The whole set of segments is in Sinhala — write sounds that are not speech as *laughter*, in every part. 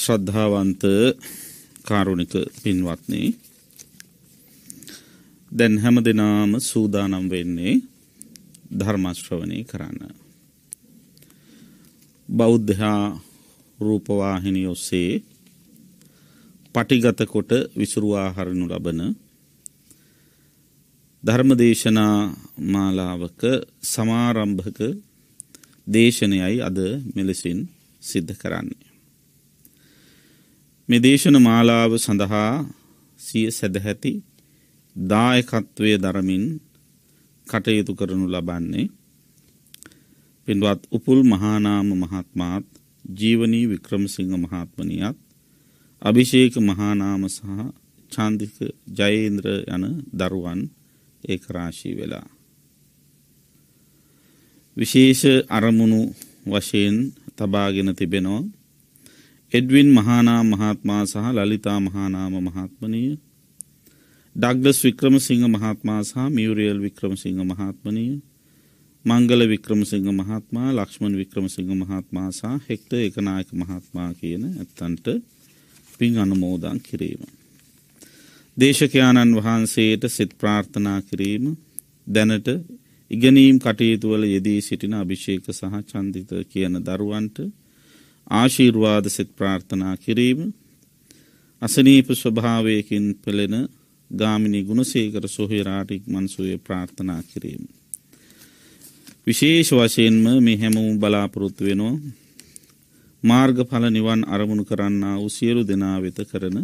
ශ්‍රද්ධාවන්ත කාරුණික පින්වත්නේ දැන් හැම දෙනාම සූදානම් වෙන්නේ ධර්මශ්‍රවනය කරන්න. බෞද්ධහා රූපවාහිනි ඔස්සේ පටිගතකොට විසුරුවාහරණු ලබන ධර්මදේශනා මාලාවක සමාරම්භක දේශනයයි අද මෙලෙසින් සිද්ධ කරන්නේ. මේ දේශන මාලාව සඳහා සිය සැදැහැති දායකත්වය දරමින් කටයුතු කරනු ලබන්නේ පින්වත් උපුල් මහානාම මහත්මාත් ජීවනී වික්‍රමසිංහ මහත්මනියත් අභිෂේක මහානාම සහ චාන්දික ජයේන්ද්‍ර යන දරුවන් ඒක රාශී වෙලා. විශේෂ අරමුණු වශයෙන් තබාගෙන තිබෙනවා එඩවින් මහානා මහත්මා සහ ලලිතා මහානාම මහත්මනය ඩක්ඩස් වික්‍රම සිංහ මහත්මා සහ මියවරියල් වික්‍රම සිංහ මහත්මනය මංගල වික්‍රමසිංහ මහත්මා ලක්ෂ්මන් වික්‍රමසිංහ මහත්මා සහ හෙක්ට එකනායක මහත්මා කියන ඇත්තන්ට පින් අනුමෝදන් කිරීම. දේශකයාණන් වහන්සේට සිත් ප්‍රාර්ථනා කිරීම දැනට ඉගනීම් කටයුතුවල යෙදී සිටින අභිෂේක සහ චන්දිත කියන දරුවන්ට ආශීර්වාද සිත් ප්‍රාර්ථනා කිරීම අසනීප ස්වභාවයකින් පෙළෙන ගාමිණි ගුණසේකර සොහිරාටික් මන්සුවය ප්‍රාර්ථනා කිරීම. විශේෂ වශයෙන්ම මේ හැමූ බලාපොරොත්තු වෙනවා මාර්ගඵල නිවන් අරමුණු කරන්න උසියලු දෙනා වෙත කරන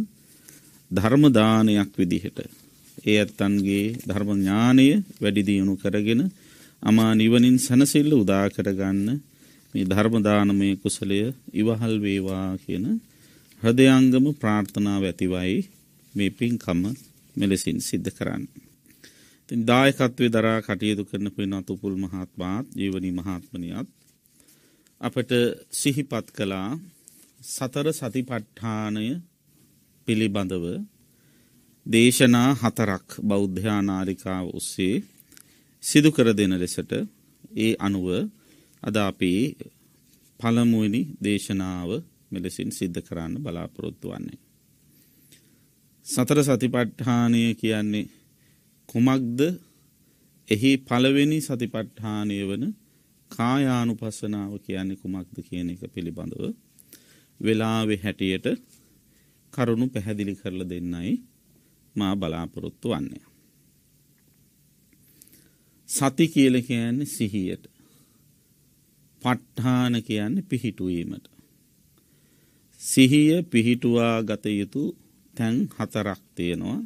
ධර්මදානයක් විදිහට. ඒ ඇත්තන්ගේ ධර්මඥානය වැඩිදියුණු කරගෙන අමා නිවනින් සැනසිල්ල උදාකරගන්න මේ ධර්ම දානමය කුසලය ඉවහල් වේවා කියන හදයාංගම ප්‍රාර්ථනාව ඇතිවයි මේ පින්කම මෙලෙසින් සිද්ධ කරන්න. තින් දායකත්වේ දරා කටයුතු කරන පින් අතුපුල් මහත්මාත් ජීවනී මහත්මනියත් අපට සිහිපත් කළා සතර සතිපට්ඨානය පිළිබඳව දේශනා හතරක් බෞද්ධානාරිකාව ඔස්සේ සිදුකර දෙන ලෙසට ඒ අනුව අද අපි පළමුවනි දේශනාව මෙලෙසින් සිද්ධ කරන්න බලාපොරොත්තු වන්නේ. සතර සතිපට්ඨානය කියන්නේ කුමක්ද එහි පළවෙනි සතිපට්ඨානය වන කායානු පස්සනාව කියන්නේ කුමක්ද කියන එක පිළිබඳව වෙලාවෙ හැටියට කරුණු පැහැදිලි කරල දෙන්නයි මා බලාපොරොත්තු වන්නේ. සති කියල කියන්නේ සිහියට පට්ඨාන කියන්නේ පිහිටුවීමට. සිහිය පිහිටුවා ගත යුතු තැන් හතරක් තියෙනවා.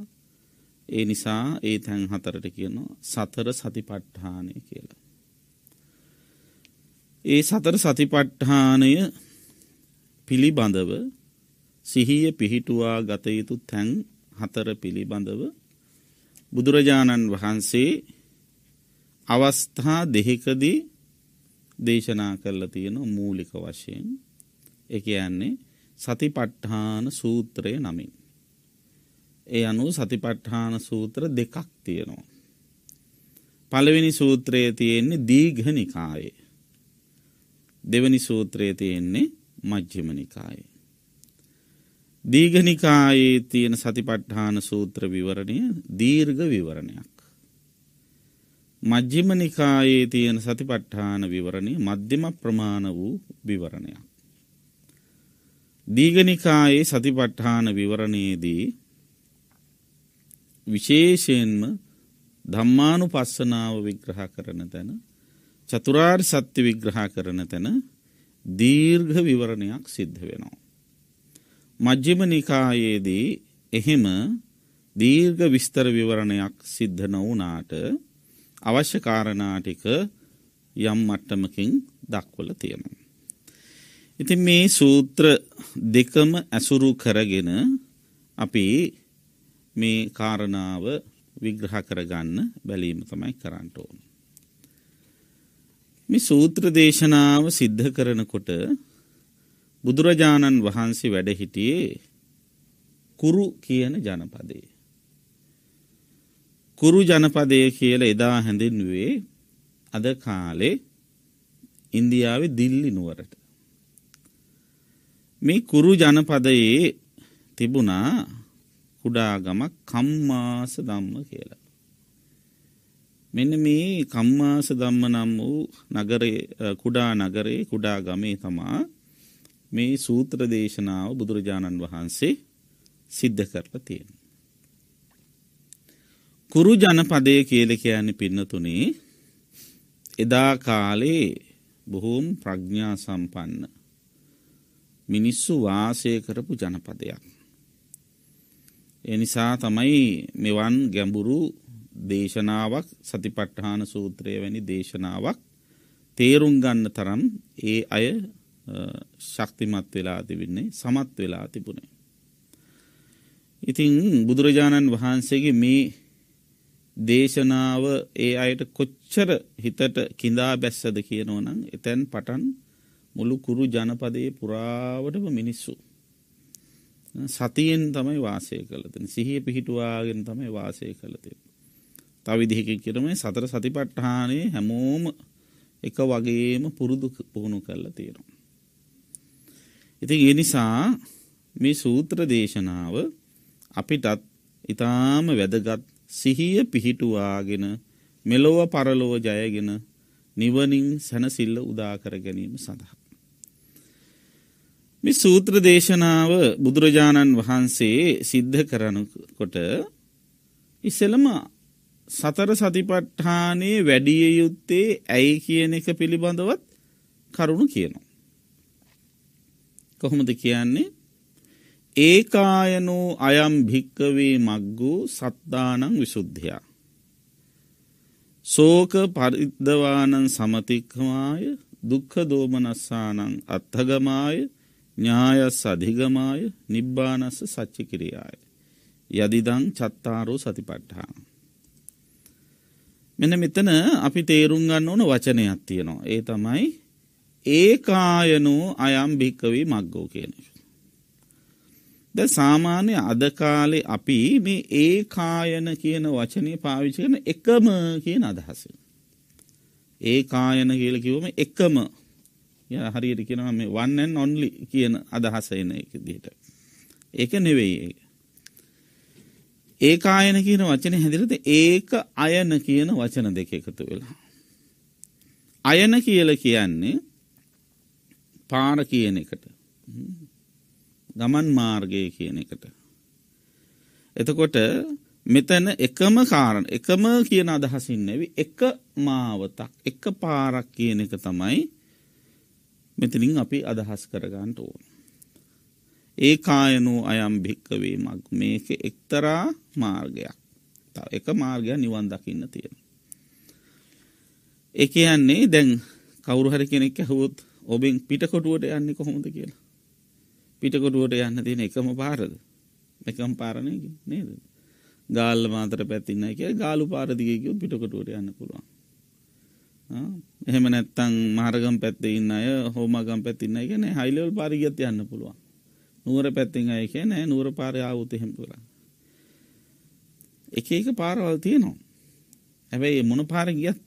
ඒ නිසා ඒ තැන් හතරට කියනවා සතර සතිපට්ඨානය කියලා. ඒ සතර සතිපට්ඨානය පිළිබඳව සිහිය පිහිටුවා ගත යුතු තැන් හතර පිළිබඳව බුදුරජාණන් වහන්සේ අවස්ථා දෙහිකදී දේශනා කරලා තියෙන මූලික වශයෙන් එක යන්නේ සතිපට්ඨාන සූත්‍රය නමින්. ඒ අනුව සතිපට්ඨාන සූත්‍ර දෙකක් තියෙනවා. පළවෙනි සූත්‍රයේ තියෙන්නේ දීඝ නිකායේ. දෙවැනි සූත්‍රයේ තියෙන්නේ මජ්ජිම නිකායේ. දීඝ නිකායේ තියෙන සතිපට්ඨාන සූත්‍ර විවරණය දීර්ඝ විවරණයක්. මජ්ජිමනිකායේ තියෙන සතිපට්ඨාන විවරණය මධ්‍යම ප්‍රමාණ වූ විවරණයක්. දීගනිකායේ සතිපට්ඨාන විවරණයේදී විශේෂයෙන්ම ධම්මානු පස්සනාව විග්‍රහ කරන තැන චතුරාර් සත්‍ය විග්‍රහ කරන තැන දීර්ඝ විවරණයක් සිද්ධ වෙනවා. මජ්්‍යම නිකායේදී එහෙම දීර්ඝ විස්තර විවරණයක් සිද්ධ නොවනාට අවශ්‍ය කාරණාටික යම් මට්ටමකින් දක්වල තියෙනවා. ඉතින් මේ සූත්‍ර දෙකම ඇසුරු කරගෙන අපි මේ කාරණාව විග්‍රහ කරගන්න බැලීම තමයි කරන්නට ඕන. මේ සූත්‍ර දේශනාව සිද්ධ කරනකොට බුදුරජාණන් වහන්සේ වැඩහිටියේ කුරු කියන ජනපදේ. කුරු ජනපදය කියල එදා හැඳින්වේ අද කාලේ ඉන්දියාව දිල්ලි නුවරට. මේ කුරු ජනපදයේ තිබුණා කුඩාගම කම්මාස දම්ම කියලා. මෙන මේ කම්මාස දම්ම නම් වූ නගරේ කුඩා නගරේ කුඩා ගමේ තමා මේ සූත්‍ර දේශනාව බුදුරජාණන් වහන්සේ සිද්ධ කරලා තියෙන. කුරු ජනපදය කියල කියන්නේ පින්නතුනේ එදා කාලේ බොහෝම් ප්‍රඥා සම්පන්න මිනිස්සු වාසය කරපු ජනපදයක්. එනිසා තමයි මෙවන් ගැඹුරු දේශනාවක් සතිපට්ඨාන සූත්‍රය වැනි දේශනාවක් තේරුම් ගන්න තරම් ඒ අය ශක්තිමත් වෙලා තිබින්නේ සමත් වෙලා තිබුණේ. ඉතින් බුදුරජාණන් වහන්සේගේ මේ දේශනාව ඒ අයට කොච්චර හිතට කිඳා බැස්සද කියනවනම් එතැන් පටන් මුළු කුරු ජනපදයේ පුරාවටම මිනිස්සු. සතියෙන් තමයි වාසය කළතන සිහිය පිහිටුවාගෙන තමයි වාසය කළතෙන්. තවිදිහක කරම සතර සතිපට්ඨානේ හැමෝම එක වගේම පුරුදු පුහුණු කල්ල තේරුම්. ඉති එනිසා මේ සූත්‍ර දේශනාව අපිටත් ඉතාම වැදගත් සිහිය පිහිටුවාගෙන මෙලොව පරලොව ජයගෙන නිවනින් සැනසිල්ල උදාකර ගැනීම සඳහා. මේ සූත්‍ර දේශනාව බුදුරජාණන් වහන්සේ සිද්ධ කරනකොට ඉසලම සතර සතිපට්ඨානයේ වැඩිය යුත්තේ ඇයි කියන එක පිළිබඳවත් කරුණු කියනවා. කොහොමද කියන්නේ ඒකායනෝ අයම් භික්කවේ මක්ගෝ සත්දානං විසුද්ධයා. සෝක පරිද්ධවානන් සමතික්හමාය දුක්ඛ දෝමනස්සානං අත්හගමාය ඥායස් අධිගමාය නිබ්බානස සච්චි කිරියාය. යදිදං චත්තාරෝ සතිපට්ඨා. මෙන මෙතන අපි තේරුම් ගන්න ඕන වචනයක් තියෙනවා. ඒ තමයි ඒකායනෝ අයම් භික්කවී මක්ගෝ කියනශ. ද සාමාන්‍ය අද කාලේ අපි මේ ඒ කායන කියන වචනය පාවිච්චි කරන එකම කියන අදහස. ඒ කායන කියල කිවම එකම හරියට කියෙනම මේ වන්නන් ඔන්ලි කියන අදහස එන එක දට. ඒක නෙවෙයි ඒ. ඒ කායන කියන වචන හැදිරට ඒක අයන කියන වචන දෙක එකතු වෙලා. අයන කියල කියන්නේ පාර කියන එකට ගමන් මාර්ගය කියන එකට. එතකොට මෙතැන එකම කාරණ එකම කියන අදහසින් නැවි එක මාවතක් එක පාරක් කියන එක තමයි මෙතනින් අපි අදහස් කරගන්නට ඕන. ඒ කායනෝ අයම් භික්කවේ මක් මේක එක්තරා මාර්ගයක් තව එක මාර්ගයක් නිවන් දකින්න තියෙන. එක යන්නේ දැන් කවුරු හරි කෙනෙක් ඇහුවොත් ඔබෙන් පිටකොටුවට යන්නේ කොහොමද කියලා පිටකොටුවට යන්න තියෙන එකම පාරද එකම් පාරණයක නේද ගාල්ල මාතර පැතින්න එක ගාලු පාරදිකයකු පිටකොටුවට යන්න පුළුවන් එහෙම නැත්තං මාරගම් පැත්තේ ඉන්න අය හෝමගම් පැතින්න එක නෑ හයිලවල් පාරිගත යන්න පුළුවන් නුවර පැත්තිං අය එක නෑ නුවර පාරයාවත හෙම්පුර එක එක පාරවල් තියනවා හැබැයි මොන පාරගියත්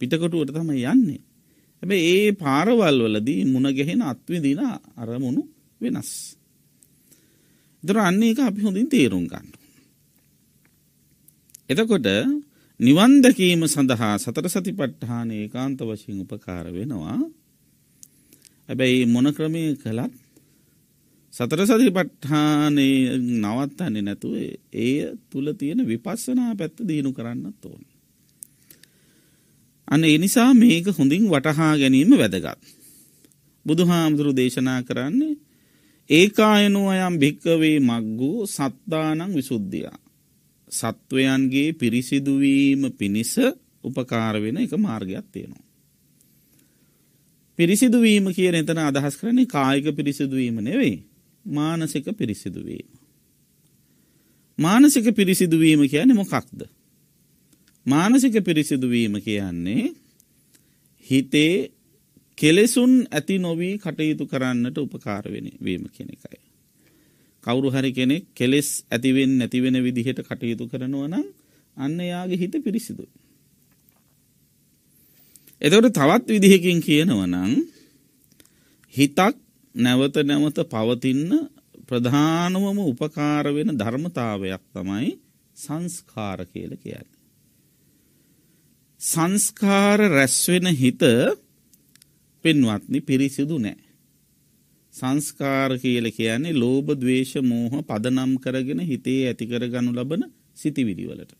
පිටකොටුවට තමයි යන්නේ හැබැ ඒ පාරවල් වලදී මුණගැහෙන අත්විදින අරමුණු වෙනස්. දර අන්නේ එක අපි හොඳින් තේරුම් ගන්න. එතකොට නිවන්දකීම සඳහා සතර සති පට්ඨාන ඒකාන්ත වශයෙන් උපකාර වෙනවා ඇබැයි මොන ක්‍රමය කළත් සතර සති පට්ඨානය නවත්තන්නේ නැතුව ඒ තුළ තියෙන විපස්සනා පැත්ත දීනු කරන්න තෝන්. අන්න එනිසා මේක හොඳින් වටහා ගැනීම වැදගත්. බුදු හාමුදුරු දේශනා කරන්නේ ඒකායනුව අයම් භික්කවේ මක්ගූ සත්තානං විසුද්ධියා. සත්වයන්ගේ පිරිසිදුවීම පිණිස උපකාරවෙන එක මාර්ගයක් තියෙනවා. පිරිසිදුවීම කියන එතන අදහස් කරන්නේ කායික පිරිසිදුවීම නෙවෙයි මානසික පිරිසිදුවීම. මානසික පිරිසිදුවීම කියන්නේ මොකක්ද. මානසික පිරිසිදුවීම කියන්නේ හිතේ කෙලෙසුන් ඇති නොවී කටයුතු කරන්නට උපකාරවෙන වීම කෙනෙකයි. කවුරු හරි කෙනෙක් කෙලෙස් ඇතිවෙන් නැතිවෙන විදිහට කටයුතු කරනව නම් අන්න යාගේ හිත පිරිසිදු. එතවට තවත් විදිහකින් කියනවනං හිතක් නැවත නැවත පවතින්න ප්‍රධානවම උපකාරවෙන ධර්මතාවයක් තමයි සංස්කාර කියල කියන්න. සංස්කාර රැස්වෙන හිත පින්වත්නි පිරිසිදු නෑ. සංස්කාර කියල කියන්නේ ලෝභ දවේශ මෝහ පදනම් කරගෙන හිතේ ඇතිකර ගනු ලබන සිතිවිරිවලට.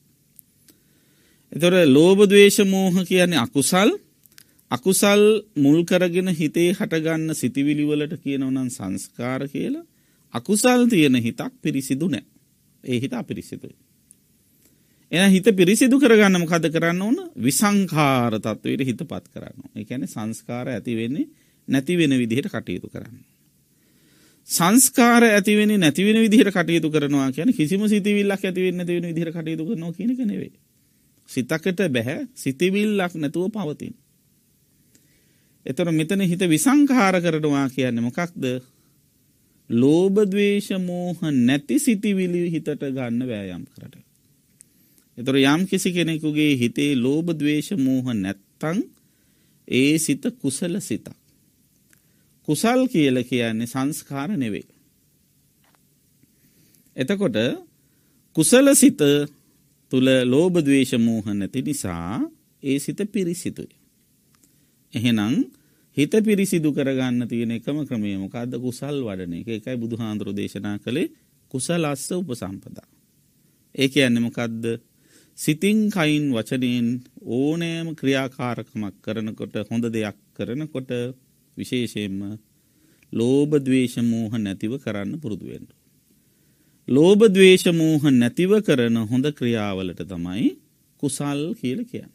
එතොර ලෝභ දවේශ මෝහ කියන්නේ අකුසල් අකුසල් මුල්කරගෙන හිතේ හටගන්න සිතිවිලිවලට කියනවනන් සංස්කාර කියලා අකුසල් තියෙන හිතක් පිරිසිදු නෑ ඒ හිතා පිරිසිදුයි. එන හිත පිරිසිදු කරගන්න මොකද කරන්න ඕන විසංකාර තත්වයට හිත පත් කරන්න. එකැන සංස්කාර ඇතිවෙන්නේ නැතිවෙන විදිහට කටයුතු කරන්න. සංස්කාර ඇතිවෙන නැතිවෙන විදිහට කටයුතු කරනවා කියන කිසිම සිතිවිල්ලක් ඇතිවෙන්න නැතිවෙන විදිහට කටයුතු කරනවා කියන එක නෙවෙයි. සිතකට බැහැ සිතිවිල්ලක් නැතුව පවතින්. එතොර මෙතන හිත විසංකාර කරනවා කියන්න මොකක්ද ලෝබදවේශමෝහ නැති සිතිවිලි හිතට ගන්න වෑයම් කරට. එතොර යම් කිසි කෙනෙකුගේ හිතේ ලෝභ දවේශමූහ නැත්තං ඒ සිත කුසල සිතක්. කුසල් කියල කියන්නේ සංස්කාර නෙවේ. එතකොට කුසල සිත තුළ ලෝබදවේශමූහ නැති නිසා ඒ සිත පිරිසිතුයි. එහෙනම් හිත පිරිසිදු කරගන්න තියෙන එකම ක්‍රමයමක අද කුසල් වඩන එක එකයි බුදුහාන්දුර දේශනා කළේ කුසල් අස්ස උපසම්පදා. ඒක ඇන්නමකදද සිතින් කයින් වචනයෙන් ඕනෑම ක්‍රියාකාරකමක් කරනකොට හොඳ දෙයක් කරනකොට විශේෂයෙන්ම ලෝභ දවේශමූහ නැතිව කරන්න පුරුදුුවෙන්ට. ලෝභ දවේශමූහ නැතිව කරන හොඳ ක්‍රියාවලට තමයි කුසල් කියල කියන්න.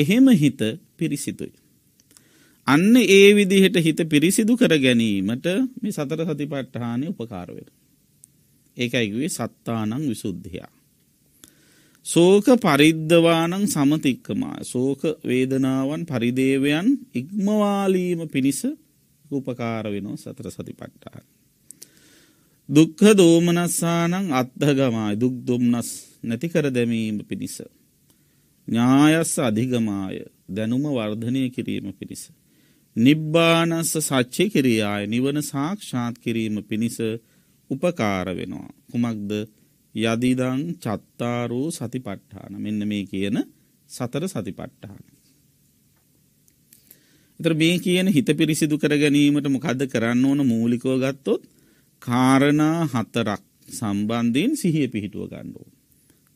එහෙම හිත පිරිසිදුයි. අන්න ඒ විදිහට හිත පිරිසිදු කර ගැනීමට මේ සතර සති පට්ටහානය උපකාරවෙන. ඒකයිගුවේ සත්තානං විසුද්ධයා. සෝක පරිද්ධවානං සමතික්කමා සෝක වේදනාවන් පරිදේවයන් ඉක්මවාලීම පිණිස උපකාර වෙනෝ සතර සති පට්ටාන්. දුක්හ දෝමනස්සානං අත්හගමයි දුක් දුම්නස් නැතිකර දැමීම පිණිස. ඥායස්ස අධිගමාය දැනුම වර්ධනය කිරීම පිණිස. නිබ්බානස්ස සච්චය කිරියාය නිවන සාක්ෂාත් කිරීම පිණිස උපකාර වෙනවා. කුමක්ද යදිදං චත්තාරෝ සතිපට්ඨාන මෙන්න මේ කියන සතර සතිපට්ඨාන. එතර මේ කියන හිත පිරිසිදු කර ගැනීමට මොකද කරන්න ඕන මූලිකෝ ගත්තොත් කාරණා හතරක් සම්බන්ධයෙන් සිහිය පිහිටුව ගණ්ඩෝ.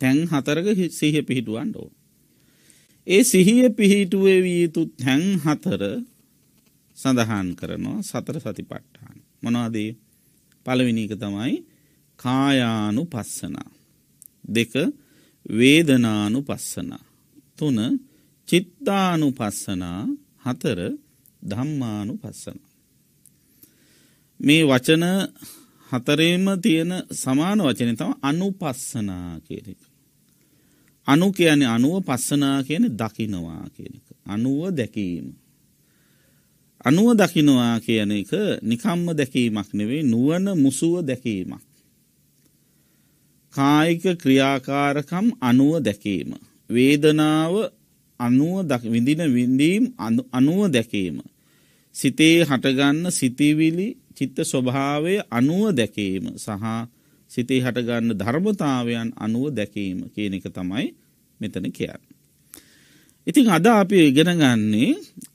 තැන් හතරක සිහිය පිහිටුවන්ඩෝ. ඒ සිහිය පිහිටුවේ වියතු තැන් හතර සඳහන් කරනවා සතර සතිපට්ඨාන. මොනවාදේ පලවිනික තමයි කායානු පස්සනා. දෙක වේදනානු පස්සනා. තුන චිත්තානු පස්සනා හතර ධම්මානු පස්සන. මේ වචන හතරේම තියෙන සමාන වචනය තම අනු පස්සනා කියරක. අනු කියන අනුව පස්සනා කියන දකිනවා කියනක. අනුව දැකීම. අනුව දකිනවා කියන එක නිකම්ම දැකීමක් නෙවේ නුවන මුසුව දැකීමක්. කායික ක්‍රියාකාරකම් අනුව දැකීම. වේදනාව අනුව විඳින විඳීම් අනුව දැකීම. සිතේ හටගන්න සිතිවිලි චිත්ත ස්වභාවය අනුව දැකීම සහ සිතේ හටගන්න ධර්මතාවයන් අනුව දැකීම කියන එක තමයි මෙතන කියන්න. ඉතින් අද අපි ඉගෙනගන්නේ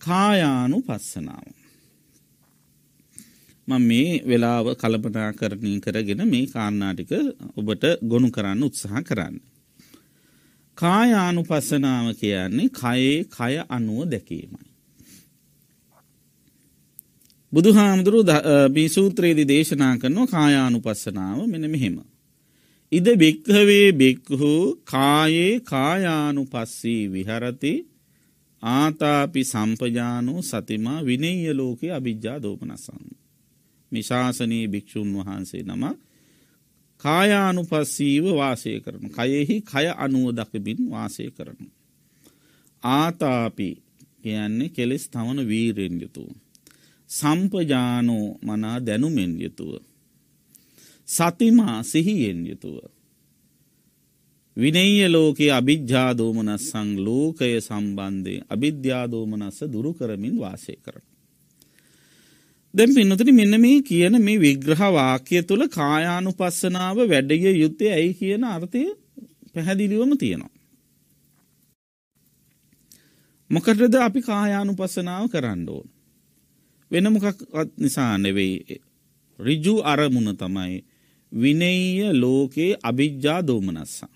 කායානු පස්සනාව. මං මේ වෙලාව කලපනා කරණය කරගෙන මේ කාන්නාටික ඔබට ගොුණු කරන්න උත්සාහ කරන්න. කායානු පස්සනාව කියන්නේ කයේ කය අනුව දැකීමයි. බුදු හාමුදුරු බිසූත්‍රයේදි දේශනා කරනවා කායානු පස්සනාව මෙන මෙහෙම. ඉද භික්හවේ බික්හු කායේ කායානු පස්සී විහරති ආතාපි සම්පජානු සතිමා විනෙය ලෝකයේ අභිජ්ජා දෝපනසන්න. නිශාසනයේ භික්‍ෂූන් වහන්සේ නම කායානුපස්සීව වාසය කරන. කයෙහි කය අනුව දකබින් වාසය කරනු. ආතාපි කියන්නේ කෙලෙස් තවන වීරෙන් යුතු. සම්පජානෝ මනා දැනුමෙන් යුතුව. සතිමා සිහියෙන් යුතුව. විනෙය ලෝකයේ අභිද්‍යාදෝමනස්සං ලෝකය සම්බන්ධය අභිද්‍යාදෝමනස්ස දුරු කරමින් වාසය කරන. දැම් පින්නතට මෙන්න මේ කියන මේ විග්‍රහවාකය තුළ කායානු පස්සනාව වැඩිය යුත්තේ ඇයි කියන අර්ථය පැහැදිලිවම තියෙනවා. මොකටද අපි කායානු පස්සනාව කරන්න ඕන. වෙන මොකක්ත් නිසා නෙවෙයි රිජු අරමුණ තමයි විනෙය ලෝකයේ අභිජ්ජා දෝමනස්සා.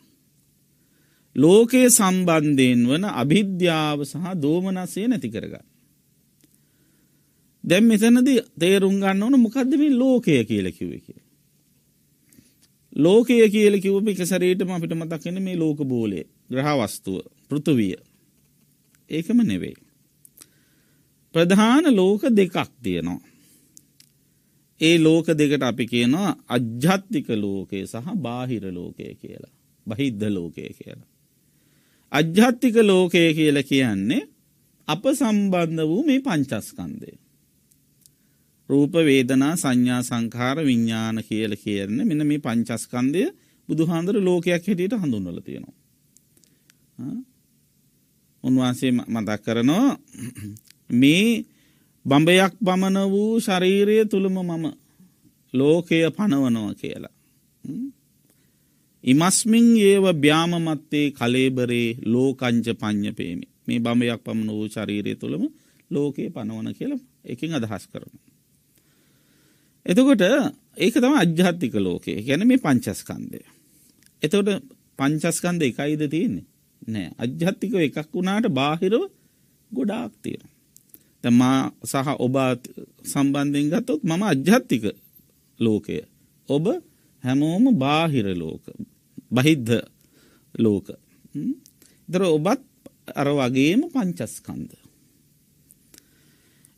ලෝකයේ සම්බන්ධයෙන් වන අභිද්‍යාව සහ දෝමනසේ නැති කරග. දැම් මෙතැනද තේරුම් ගන්න ඕන මොකක්දම ලෝකය කියලකිවකි. ලෝකය කියල කිව එක සරේටම අපිට මතක්කෙන මේ ලෝක බෝලේ ග්‍රහවස්තුව පෘතුවිය ඒකම නෙවෙයි. ප්‍රධාන ලෝක දෙකක් තියනවා. ඒ ලෝක දෙකට අපි කියනවා අජ්ජත්තික ලෝකයේ සහ බාහිර ලෝකය කියලා බහිද්ධ ලෝකය කියලා. අජ්ජත්තික ලෝකය කියල කියන්නේ අප සම්බන්ධ වූ මේ පංචස්කන්දේ. රූප වේදනා සංඥා සංකාර විඤ්ඥාන කියල කියරන මෙන මේ පංචස්කන්දය බුදුහන්දර ලෝකයක් හැටියට හඳුන්වල තියෙනවා. උන්වහන්සේ මදක් කරනවා *clears throat* මේ බඹයක් බමන වූ ශරීරය තුළුම මම ලෝකය පනවනෝ කියලා. ඉමස්මින් ඒව ්‍යාමමත්තේ කලේබරේ ලෝකංච පඤ්ඥ පේමි මේ බඹයක් පමණ වූ ශරීරය තුළම ලෝකයේ පනවන කියල එකින් අදහස් කරනවා. එතකොට ඒක තම අජ්‍යාත්තික ලෝකයේ ගැන මේ පංචස්කන්දය. එතකොට පංචස්කන්ද එකයිද තියන්නේ නෑ අජ්‍යත්තික එකක් වුණාට බාහිරව ගොඩාක්තිය. තමා සහ ඔබාත් සම්බන්ධයෙන් ගත්තොත් මම අජ්‍යත්තික ලෝකය. ඔබ හැමෝම බාහිර ලෝක බහිද්ධ ලෝක. දර ඔබත් අර වගේම පංචස්කන්ද.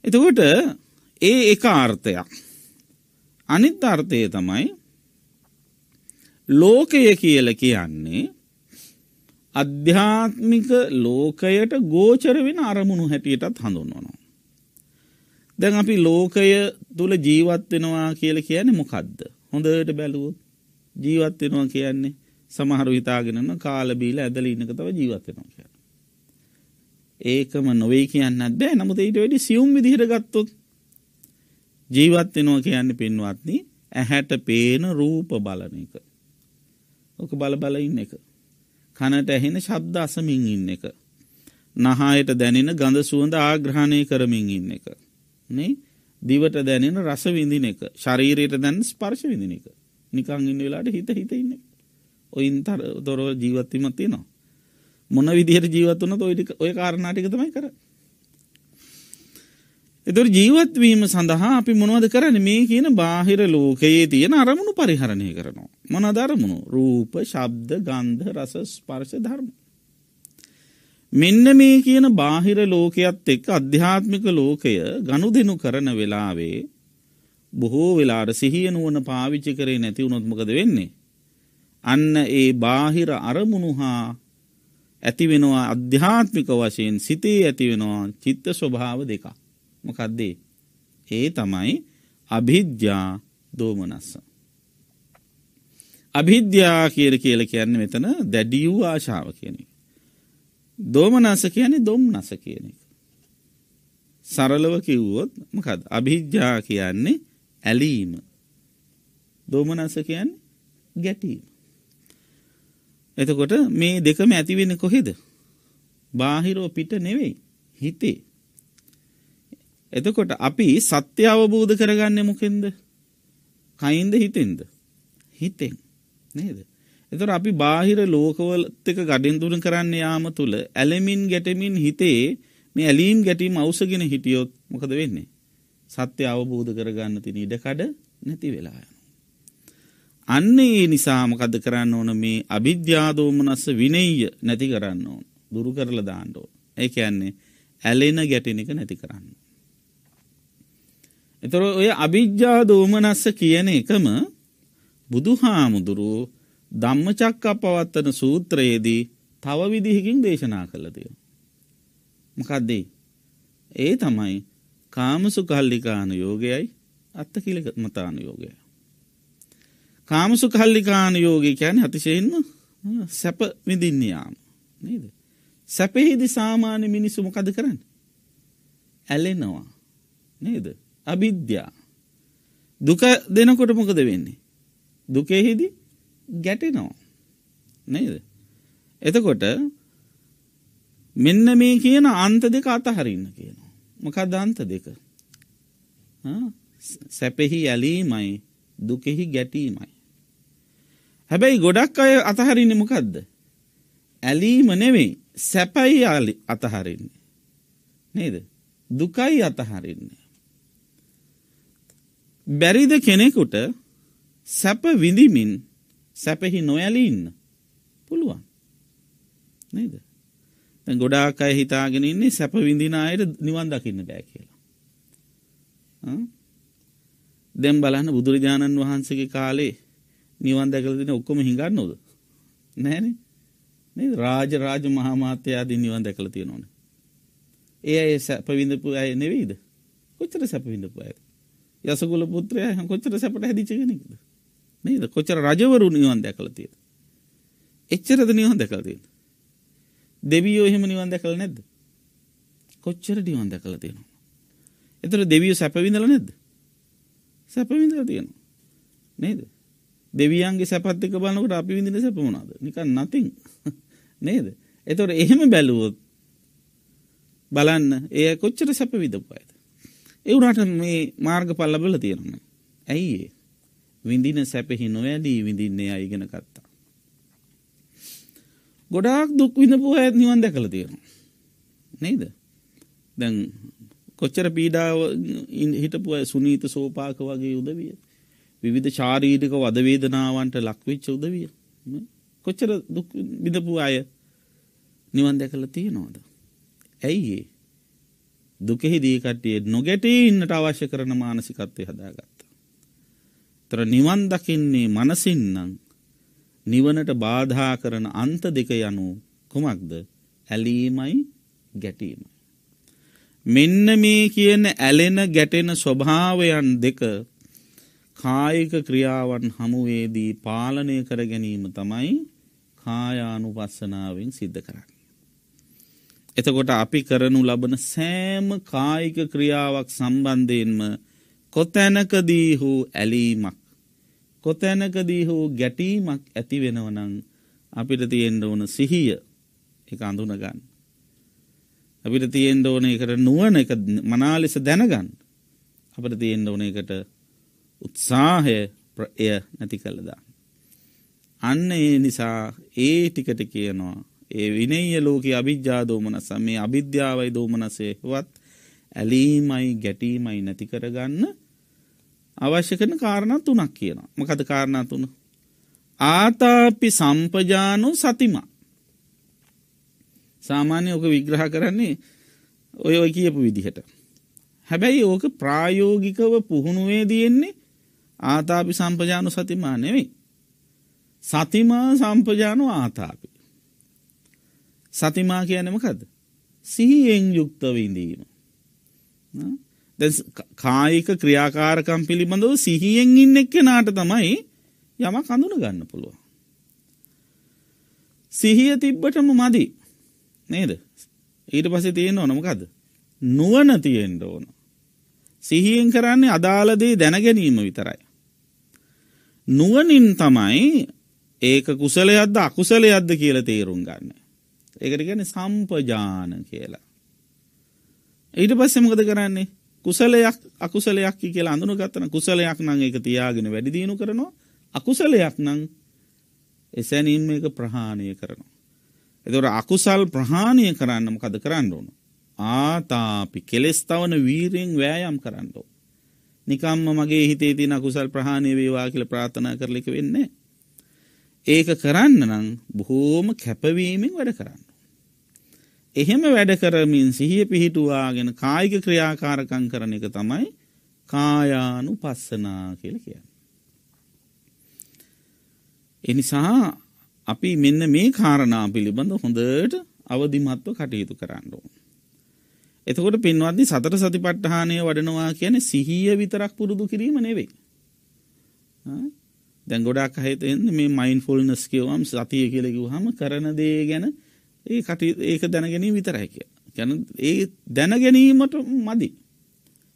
එතකොට ඒ එක ආර්ථයක්. අනිත් අර්ථය තමයි ලෝකය කියල කියන්නේ අධ්‍යාත්මික ලෝකයට ගෝචර වෙන අරමුණු හැටියටත් හඳුන්වනවා. දැන් අපි ලෝකය තුළ ජීවත්වෙනවා කියල කියන මොකක්ද. හොඳට බැලුවොත් ජීවත්වෙනවා කියන්නේ සමහරු හිතාගෙනන කාලබීල ඇදල ඉන්නක තව ජීවත්වෙනවා කිය. ඒකම නොවේ කියන්න බෑ නමුත් ඊට වැඩි සියුම් විදිහට ගත්තොත් ජීවත් වෙනවා කියන්න පින්වත්නි ඇහැට පේන රූප බලන එක. ඕක බලබල ඉන්න එක. කනට ඇහෙන ශබ්ද අසමින් ඉන්න එක. නහායට දැනෙන ගඳ සුවඳ ආග්‍රහණය කරමින් ඉන්න එක. නේ දිවට දැනෙන රස විඳින එක ශරීරයට දැන් ස්පර්ශ විඳින එක නිකං ඉන්න වෙලාට හිත හිත ඉන්න ඔයින් තර දොරව ජීවත්වීමත් තියෙනවා මොන විදිහට ජීවත්වන ඔයි ඔය කාරණාටික තමයි කරන්නේ එතුොර ජීවත්වීම සඳහා අපි මොනවද කරන මේ කියන බාහිර ලෝකයේ තියෙන අරමුණු පරිහරණය කරනවා. මොන අදරමුණු රූප ශබ්ද ගන්ධ රස ස්පර්ශ ධර්ම. මෙන්න මේ කියන බාහිර ලෝකයක්ත් එක් අධ්‍යාත්මික ලෝකය ගණු දෙනු කරන වෙලාවේ බොහෝ වෙලාට සිහියනුවන පාවිච්චි කරේ නැති උනොත්මකද වෙන්නේ. අන්න ඒ බාහිර අරමුණු හා ඇතිවෙනවා අධ්‍යාත්මික වශයෙන් සිතේ ඇතිවෙනවා චිත්ත ස්වභාව දෙකක්. මොකක්දේ. ඒ තමයි අභිද්‍යා දෝමනස්ස. අභිද්‍යා කියර කියල කියන්න මෙතන දැඩියූ ආශාව කියනෙ. දෝමනස කියන්නේ දොම් නස කියනෙක්. සරලව කිව්වොත් මකද අභිද්‍යා කියන්නේ ඇලීම දෝමනස කියන්න ගැටීම. එතකොට මේ දෙකම ඇතිවෙන කොහෙද. බාහිරෝ පිට නෙවෙයි හිතේ එතකොට අපි සත්‍ය අවබෝධ කරගන්න මොකෙන්ද කයින්ද හිතෙන්ද හිතෙන් නේද එතර අපි බාහිර ලෝකවලතක ගඩින්දුර කරන්න යාම තුළ ඇලමින් ගැටමින් හිතේ මේ ඇලීම් ගැටීම අවසගෙන හිටියොත් මොකද වෙන්නේ සත්‍ය අවබෝධ කරගන්න තින ඉඩකඩ නැති වෙලාය. අන්නේ ඒ නිසාමකද කරන්න ඕන මේ අභිද්‍යාදෝමනස්ස විනෙය නැති කරන්න ඕන දුරු කරල දාණ්ඩෝ ඒ ඇන්නේ ඇලෙන ගැටෙනක නැති කරන්න. එතොර ඔය අභිජ්ජා දෝමනස්ස කියන එකම බුදු හාමුදුරුව ධම්ම චක්ක පවත්වන සූත්‍රයේදී තව විදිහකින් දේශනා කළදය. මකදදේ. ඒ තමයි කාමසු කල්ලිකාන යෝගයයි අත්ත කිලිමතාන යෝගය. කාමසු කල්ලිකාන යෝගය කියැන අතිශයෙන්ම සැප විදින්නයාම නේද. සැපෙහිදි සාමාන්‍ය මිනිසුම කද කරන්න. ඇලෙනවා නේද. අවිද්‍යා. දුක දෙනකොට මොකද වෙන්නේ. දුකෙහිදි ගැටෙනෝ නේද. එතකොට මෙන්න මේ කියන අන්ත දෙක අතහරන්න කියනවා. මොකද අන්ත දෙක. සැපෙහි ඇලීමයි දුකෙහි ගැටීමයි. හැබැයි ගොඩක් අය අතහරින්න මොකක්ද. ඇලීම නෙවෙයි සැපයි අතහරින්නේ. නේද. දුකයි අතහරින්නේ. බැරිද කෙනෙකුට සැප විඳමින් සැපෙහි නොයලඉන්න පුළුවන් නේද ගොඩාක් අය හිතාගෙන ඉන්නේ සැප විඳින අයට නිවන් දකින්න බෑ කියලා දැම් බලන්න බුදුරජාණන් වහන්සේගේ කාලේ නිවන් දැකලදින ඔක්කොම හිඟන්න නොද නෑන රාජ රාජ මහාමාත්‍යයාදී නිවන් දැකල තියෙනවන ඒ අය සැපවිඳපු අය නෙවෙයිද කොච්චර සැපවිඳපු ඇයට යසකුල පුත්‍රය කොච්චර සැපට හැදිචගෙනකද නේද කොච්චර රජවරු නිවන් දැකල තියෙන එච්චරද නිවන් දැකල තියෙන දෙවියෝ එහෙම නිවන් දැකල නැද්ද කොච්චර නිවන් දැකල තියෙනවා එතර දෙවියෝ සැපවිඳල නැද්ද සැපවිඳල තියෙනවා නේද දෙවියන්ගේ සැපත්තික බලනකට අපි විඳින සැපමනාද නිකන් නතිං *laughs* නේද එතොට එහෙම බැලුවොත් බලන්න ඒ කොච්චර සැප විදපායි එවරට මේ මාර්ගඵල ලබල තියෙනවා. ඇයිඒ විඳින සැපෙහි නොවැදී විඳින්නේ අයිගෙන කත්තා. ගොඩාක් දුක් විඳපු ඇත් නිවන් දැකළ තියෙනවා. නේද දැන් කොච්චර පීඩාව හිටපුුව සුනීත සෝපාක වගේ උදවිය විවිධ චාරීටික වදවේදනාවන්ට ලක්වෙච්ච උදවිය කොච්චර බිඳපු අය නිවන් දැකළ තියෙනවාද ඇයිඒ දුකෙහිදී කට්ටිය නොගැටී ඉන්නට අවශ්‍ය කරන මානසිකත්වය හදාගත්ත. තර නිවන් දකින්නේ මනසින්නම් නිවනට බාධා කරන අන්ත දෙක යනු කුමක්ද ඇලීමයි ගැටීම. මෙන්න මේ කියන ඇලෙන ගැටෙන ස්වභාවයන් දෙක කායික ක්‍රියාවන් හමුවේදී පාලනය කර ගැනීම තමයි කායානු පස්සනාවෙන් සිද්ධ කරන්න. එතකොට අපි කරනු ලබන සෑම කායික ක්‍රියාවක් සම්බන්ධයෙන්ම කොතැනකදී හෝ ඇලීමක් කොතැනකදී හෝ ගැටීමක් ඇති වෙනවනං අපිට තියෙන්ඩ ඕන සිහිය එක අඳුනගන්න. අපිට තියෙන්ඩ ඕන එකට නුවන එක මනාලෙස දැනගන්න අපට තියෙන්ඩ ඕන එකට උත්සාහය එය නැති කළදා. අන්න ඒ නිසා ඒ ටිකට කියනවා ඒ විනෙය ලෝක අභිද්‍යා දෝමනස මේ අභිද්‍යාවයි දෝමනසේවත් ඇලීමයි ගැටීමයි නැති කරගන්න අවශ්‍ය කරන කාරණ තුනක් කියනවා මකද කාරණා තුන ආතාපි සම්පජානු සතිමා සාමාන්‍ය ඕක විග්‍රහ කරන්නේ ඔය ඔය කියපු විදිහට හැබැයි ඕක ප්‍රායෝගිකව පුහුණුවේ තියෙන්නේ ආතාපි සම්පජානු සතිමා නෙවෙයි සතිමා සම්පජානු ආතාප සතිමා කියනමකද සිහියෙන් යුක්තවඉඳීම කායික ක්‍රියාකාරකම් පිළිබඳව සිහියෙන් ඉන්න එක්ක නාට තමයි යම කඳුන ගන්න පුළුව සිහිය තිබ්බටම මදි නේද ඊට පසේ තියෙන ඕනමකද නුවන තියෙන්ට ඕන සිහියෙන් කරන්නේ අදාලදේ දැනගැනීම විතරයි නුවනින් තමයි ඒක කුසලයද්ද අකුසලයද්ද කියල තේරුම් ගන්න ඒකට ගැන සම්පජාන කියලා. ඊට පස්සෙමකද කරන්නේ කුසලයක් අකුසලයක් කියලා අඳුන ගත්තන කුසලයක් නං එක තියාගෙන වැඩිදිීනු කරනවා අකුසලයක් නං එසැනීම් එක ප්‍රහාණය කරනවා. එතොට අකුසල් ප්‍රහාණය කරන්නම කද කරන්න ඕනු. ආතාපි කෙලෙස්ථාවන වීරයෙන් වෑයම් කරන්නෝ. නිකම්ම මගේ හිතේ තින අකුසල් ප්‍රහාණය වේවා කියල ප්‍රාථනා කරලික වෙන්නේ. ඒක කරන්න නම් බොහෝම කැපවීමෙන් වැඩ කරන්න. එහෙම වැඩ කරමින් සිහිය පිහිටුවාගෙන කායික ක්‍රියාකාරකං කරන එක තමයි කායානු පස්සනා කියල කිය. එනිසා අපි මෙන්න මේ කාරණා පිළිබඳ හොඳට අවධිමත්ව කටයුතු කරන්නඩෝ. එතකොට පින්වත්දි සතර සති පට්ටහානය වඩනවා කියන සිහිය විතරක් පුරුදු කිරීම නෙවෙයි. දැන් ගොඩක් අහත එන්න මේ මයින් ෆොල්නස් කියවම් සතිය කෙළෙකු හම කරනදේ ගැන ඒ කට ඒක දැනගැනීම විතරයි කිය ගැන ඒ දැනගැනීමට මදි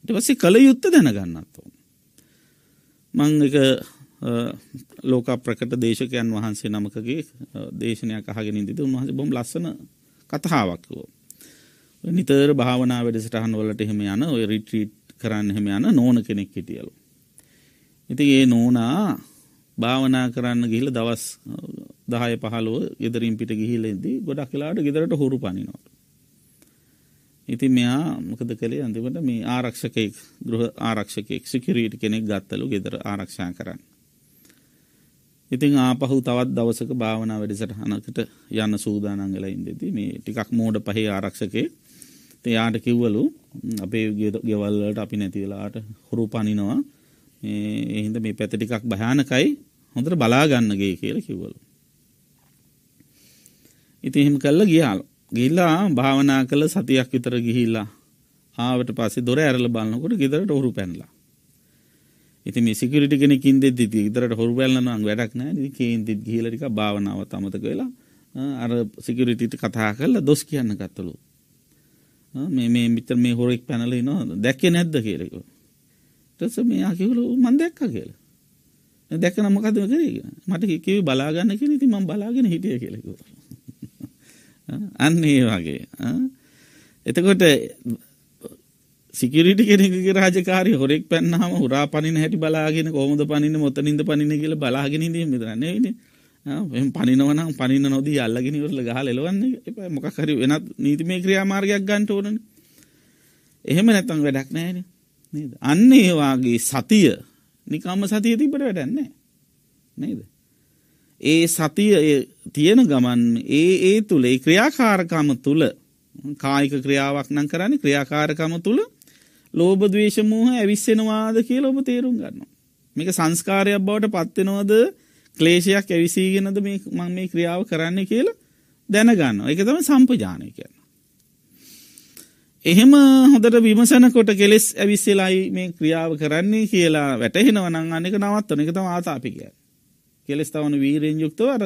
ඉටවස්සේ කළ යුත්ත දැනගන්නත්ව මං එක ලෝක ප්‍රකට දේශකයන් වහන්සේ නමකගේ දේශනයක් අහගෙන ඉදිද උන්හස බොම් ලස්සන කතහාවක්කෝ නිතර භාවනා වැඩසටහන් වලට එහෙම යන ඔය රිට්‍රීට් කරන්න හෙම යන නෝන කෙනෙක් හිටියලු ඉති ඒ නෝනා භාවනා කරන්න ගිහිල දවස් දහය පහලුව ගෙදරින් පිට ගිහිලෙදී ගොඩක් කලාට ගෙදරට හුරු පනිනොට. ඉති මෙයා මොකද කළේ අඳිමට මේ ආරක්ෂකයෙක් ගෘහ ආරක්ෂකෙක් සිකිරීට කෙනෙක් ගත්තලු ගෙදර ආරක්ෂා කරන්න. ඉතින් ආපහු තවත් දවසක භාවනා වැඩිසට හනකට යන්න සූදානංගල ඉන්දෙති මේ ටිකක් මෝඩ පහේ ආරක්ෂකේ එයාට කිව්වලු අපේ ගෙවල්ලට අපි නැතිවෙලාට හොරු පනිනවා එහින්ද මේ පැත ටිකක් භයානකයි හොඳට බලාගන්නගේ කියල කිව්වලු ඉතිහිම කල්ල ගියාලු ගිල්ලා භාවනා කළ සතියක් විතර ගිහිල්ලා ආවට පස්සේ දොර ඇරල බලන්නකොට ගෙදරට හුරු පැනලා ඉති මිසිකරට කෙන කින්ද දිති ඉදරට හොරු පැල්ලනවන් වැඩක් නෑ කේන්දිත් ගිහිලරික භාවනාව තමතක වෙලා අර සිකරටට කතා කල්ල දොස් කියන්න කත්තලු මේ මේ මිතර මේ හොරෙක් පැනල නවා දැක්ක නැද්ද කියලෙක තස මේ අකිවලු මන් දැක්ක කියල දැක නමකදම කරේ මට කිව බලාගන්න කෙන ති මං බලාගෙන හිටිය කියලෙකුවා අන්න ඒ වගේ එතකොට සිකරිටි කෙනෙකුගේ රාජකාරි හොරෙක් පැන්නහම හුරා පනින හැටි බලාගෙන කොමද පනින මොතනින්ද පනින කියල බලාගෙන ද මිදරන්නේන එම පනිනවනම් පනින නොදී අල්ලගෙන වරල ගහල එලවන්න මොකහරි වෙනත් නීතිමේ ක්‍රියාමාර්ගයක් ගන්ට ඕනන එහෙම නැතන් වැඩක් නෑන අන්න ඒවාගේ සතිය නිකම්ම සතිය තිබට වැඩන්නේ නේද ඒ සතිය තියෙන ගමන් ඒ ඒ තුළ ඒ ක්‍රියාකාරකම තුළ කායික ක්‍රියාවක් නම් කරන්න ක්‍රියාකාරකම තුළ ලෝබ දවේශමූහ ඇවිස්සෙනවාද කියලා ඔබ තේරුම් ගන්නවා. මේක සංස්කාරයක් බවට පත්වෙනවද ක්ලේෂයක් ඇවිසීගෙනද මං මේ ක්‍රියාව කරන්න කියලා දැනගන්න එක තම සම්පජානය කරන. එහෙම හොඳට විමසනකොට කෙලෙස් ඇවිස්සෙලයි මේ ක්‍රියාව කරන්නේ කියලා වැටහෙනවනං අනික නවත්වන එක තම ආතාපිකය. කෙලෙස් තවන වීරයෙන් යුක්තව අර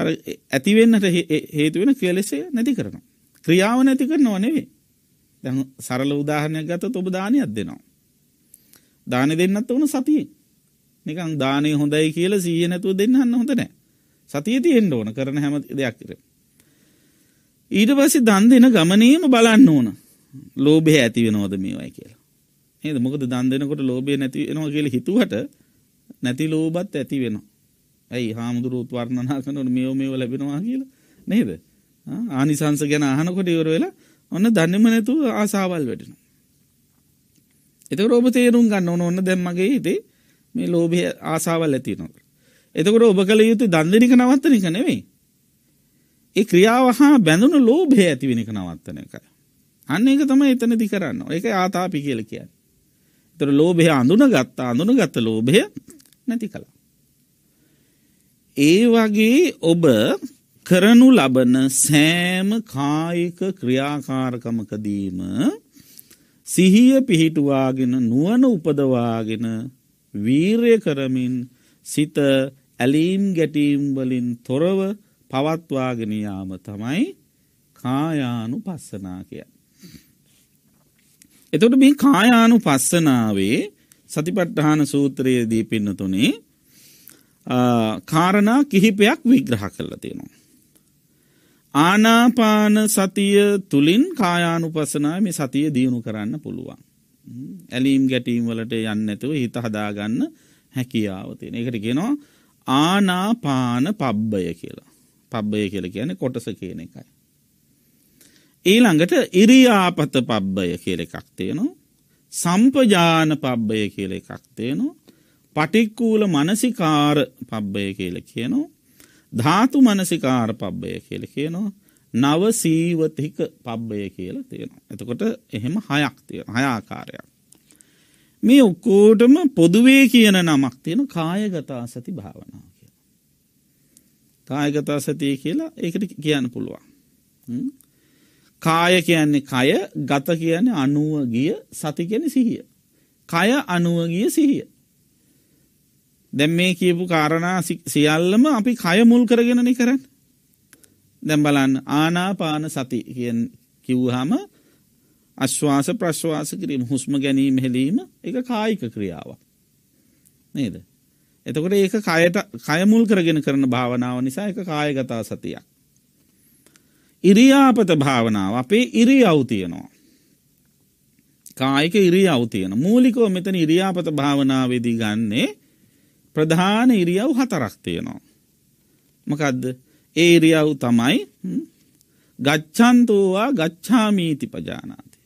අර ඇතිවෙන්නට හේතුවෙන කෙලෙසය නැති කරනවා. ක්‍රියාව නැති කරන ඕනෙවේ දැ සරල උදාහරණයක් ගත ඔබ දානයක් දෙනවා. දාන දෙන්නත් ඕන සතිය නිකං දානය හොඳයි කියල සීය නැතුව දෙන්නන්න හොඳ නෑ සතිය තියෙන්ට ඕන කරන හැම දෙයක් කර. ඊට පසි දන් දෙන ගමනීම බලන්න ඕන ලෝබෙහ ඇතිව නෝද මේවයි කියලා ඒද මොකද දන් දෙනකොට ලෝබේ නැතිවෙනවා කියල හිතුවට නැති ලෝබත් ඇති වෙනවා ඇයි හාමුදුරුවත් වර්ණනාසනට මේෝ මේෝ ලැබෙනවා කියල නේද ආනිසංස ගැන අහනකොට ඉවර වෙලා ඔන්න දන්නම නැතු ආසාවල් වැටෙන එතකට ඔබ තේරුම් ගන්න ඕන ඔන්න දැම්මගේ හිතේ මේ ලෝබය ආසාවල් ඇති නොක එතකොට ඔබ කළ යුතු දන්දරික නවත්තනික නෙවෙයි ඒ ක්‍රියාව හා බැඳුණු ලෝභය ඇතිවෙනික නවත්තන එක අන්න එක තම එතන දි කරන්න එක ආතාපි කියල කියන්න තර ලෝබය අඳුන ගත්තා අඳුන ගත්ත ලෝබය නැති කළ ඒ වගේ ඔබ කරනු ලබන සෑම කායික ක්‍රියාකාරකමකදීම සිහිය පිහිටුවාගෙන නුවන උපදවාගෙන වීරය කරමින් සිත ඇලීම් ගැටීම්වලින් තොරව පවත්වාගෙන යාම තමයි කායානු පස්සනාකය. එතොට මේ කායානු පස්සනාවේ සතිපට්ඨාන සූත්‍රයේදී පින්නතුනේ කාරණා කිහිපයක් විග්‍රහ කරලා තියෙනවා. ආනාපාන සතිය තුළින් කායානුපසනාව මේ සතිය දියුණු කරන්න පුළුවන්. ඇලීම් ගැටීම් වලට යන්න ඇතුව හිත හදාගන්න හැකියාව තියෙන එකට ගෙනවා ආනාපාන පබ්බය කියලා පබ්බය කියල කියන කොටස කියන එකයි. ඊළඟට ඉරියාපත පබ්බය කියල එකක් තියනවා සම්පජාන පබ්බය කියල එකක් තියනවා පටික්කූල මනසිකාර පබ්බය කියල කියනවා. ධාතු මනසිකාර පබ්බය කියල කියනවා. නව සීවතික පබ්බය කියල තියෙනවා. එතකොට එහෙම හයක් තියෙන හයාකාරයක්. මේ ඔක්කෝටම පොදුවේ කියන නමක් තියෙන කායගතා සති භාවනාව කිය. කායගතා සතිය කියලා ඒකට කියන්න පුළුවන්. කාය කියන්නේ කය ගත කියන්නේ අනුව ගිය සති කියන සිහිය. කය අනුවගිය සිහිය. දැම් මේ කියපු කාරණා සියල්ලම අපි කය මුල් කරගෙනන කරන්න. දැම් බලන්න ආනාපාන සති කියෙන් කිව්හම අශ්වාස ප්‍රශ්වාස කිරීම හුස්ම ගැනීම හෙලීම එක කායික ක්‍රියාවක්. නේද. එතකොට ඒක කයට කයමුල් කරගෙන කරන භාවනාව නිසා එක කායගතා සතියක්. ඉරියාපත භාවනාව අපේ ඉරි අවතියනවා. කායික ඉරි අවතියන මූලිකෝ මෙතන ඉරියාපත භාවනාවේදී ගන්නේ ප්‍රධාන ඉරියව් හතරක් තියෙනවා. මකදද ඒරියව් තමයි ගච්චන්තෝවා ගච්ඡාමීති පජානාති.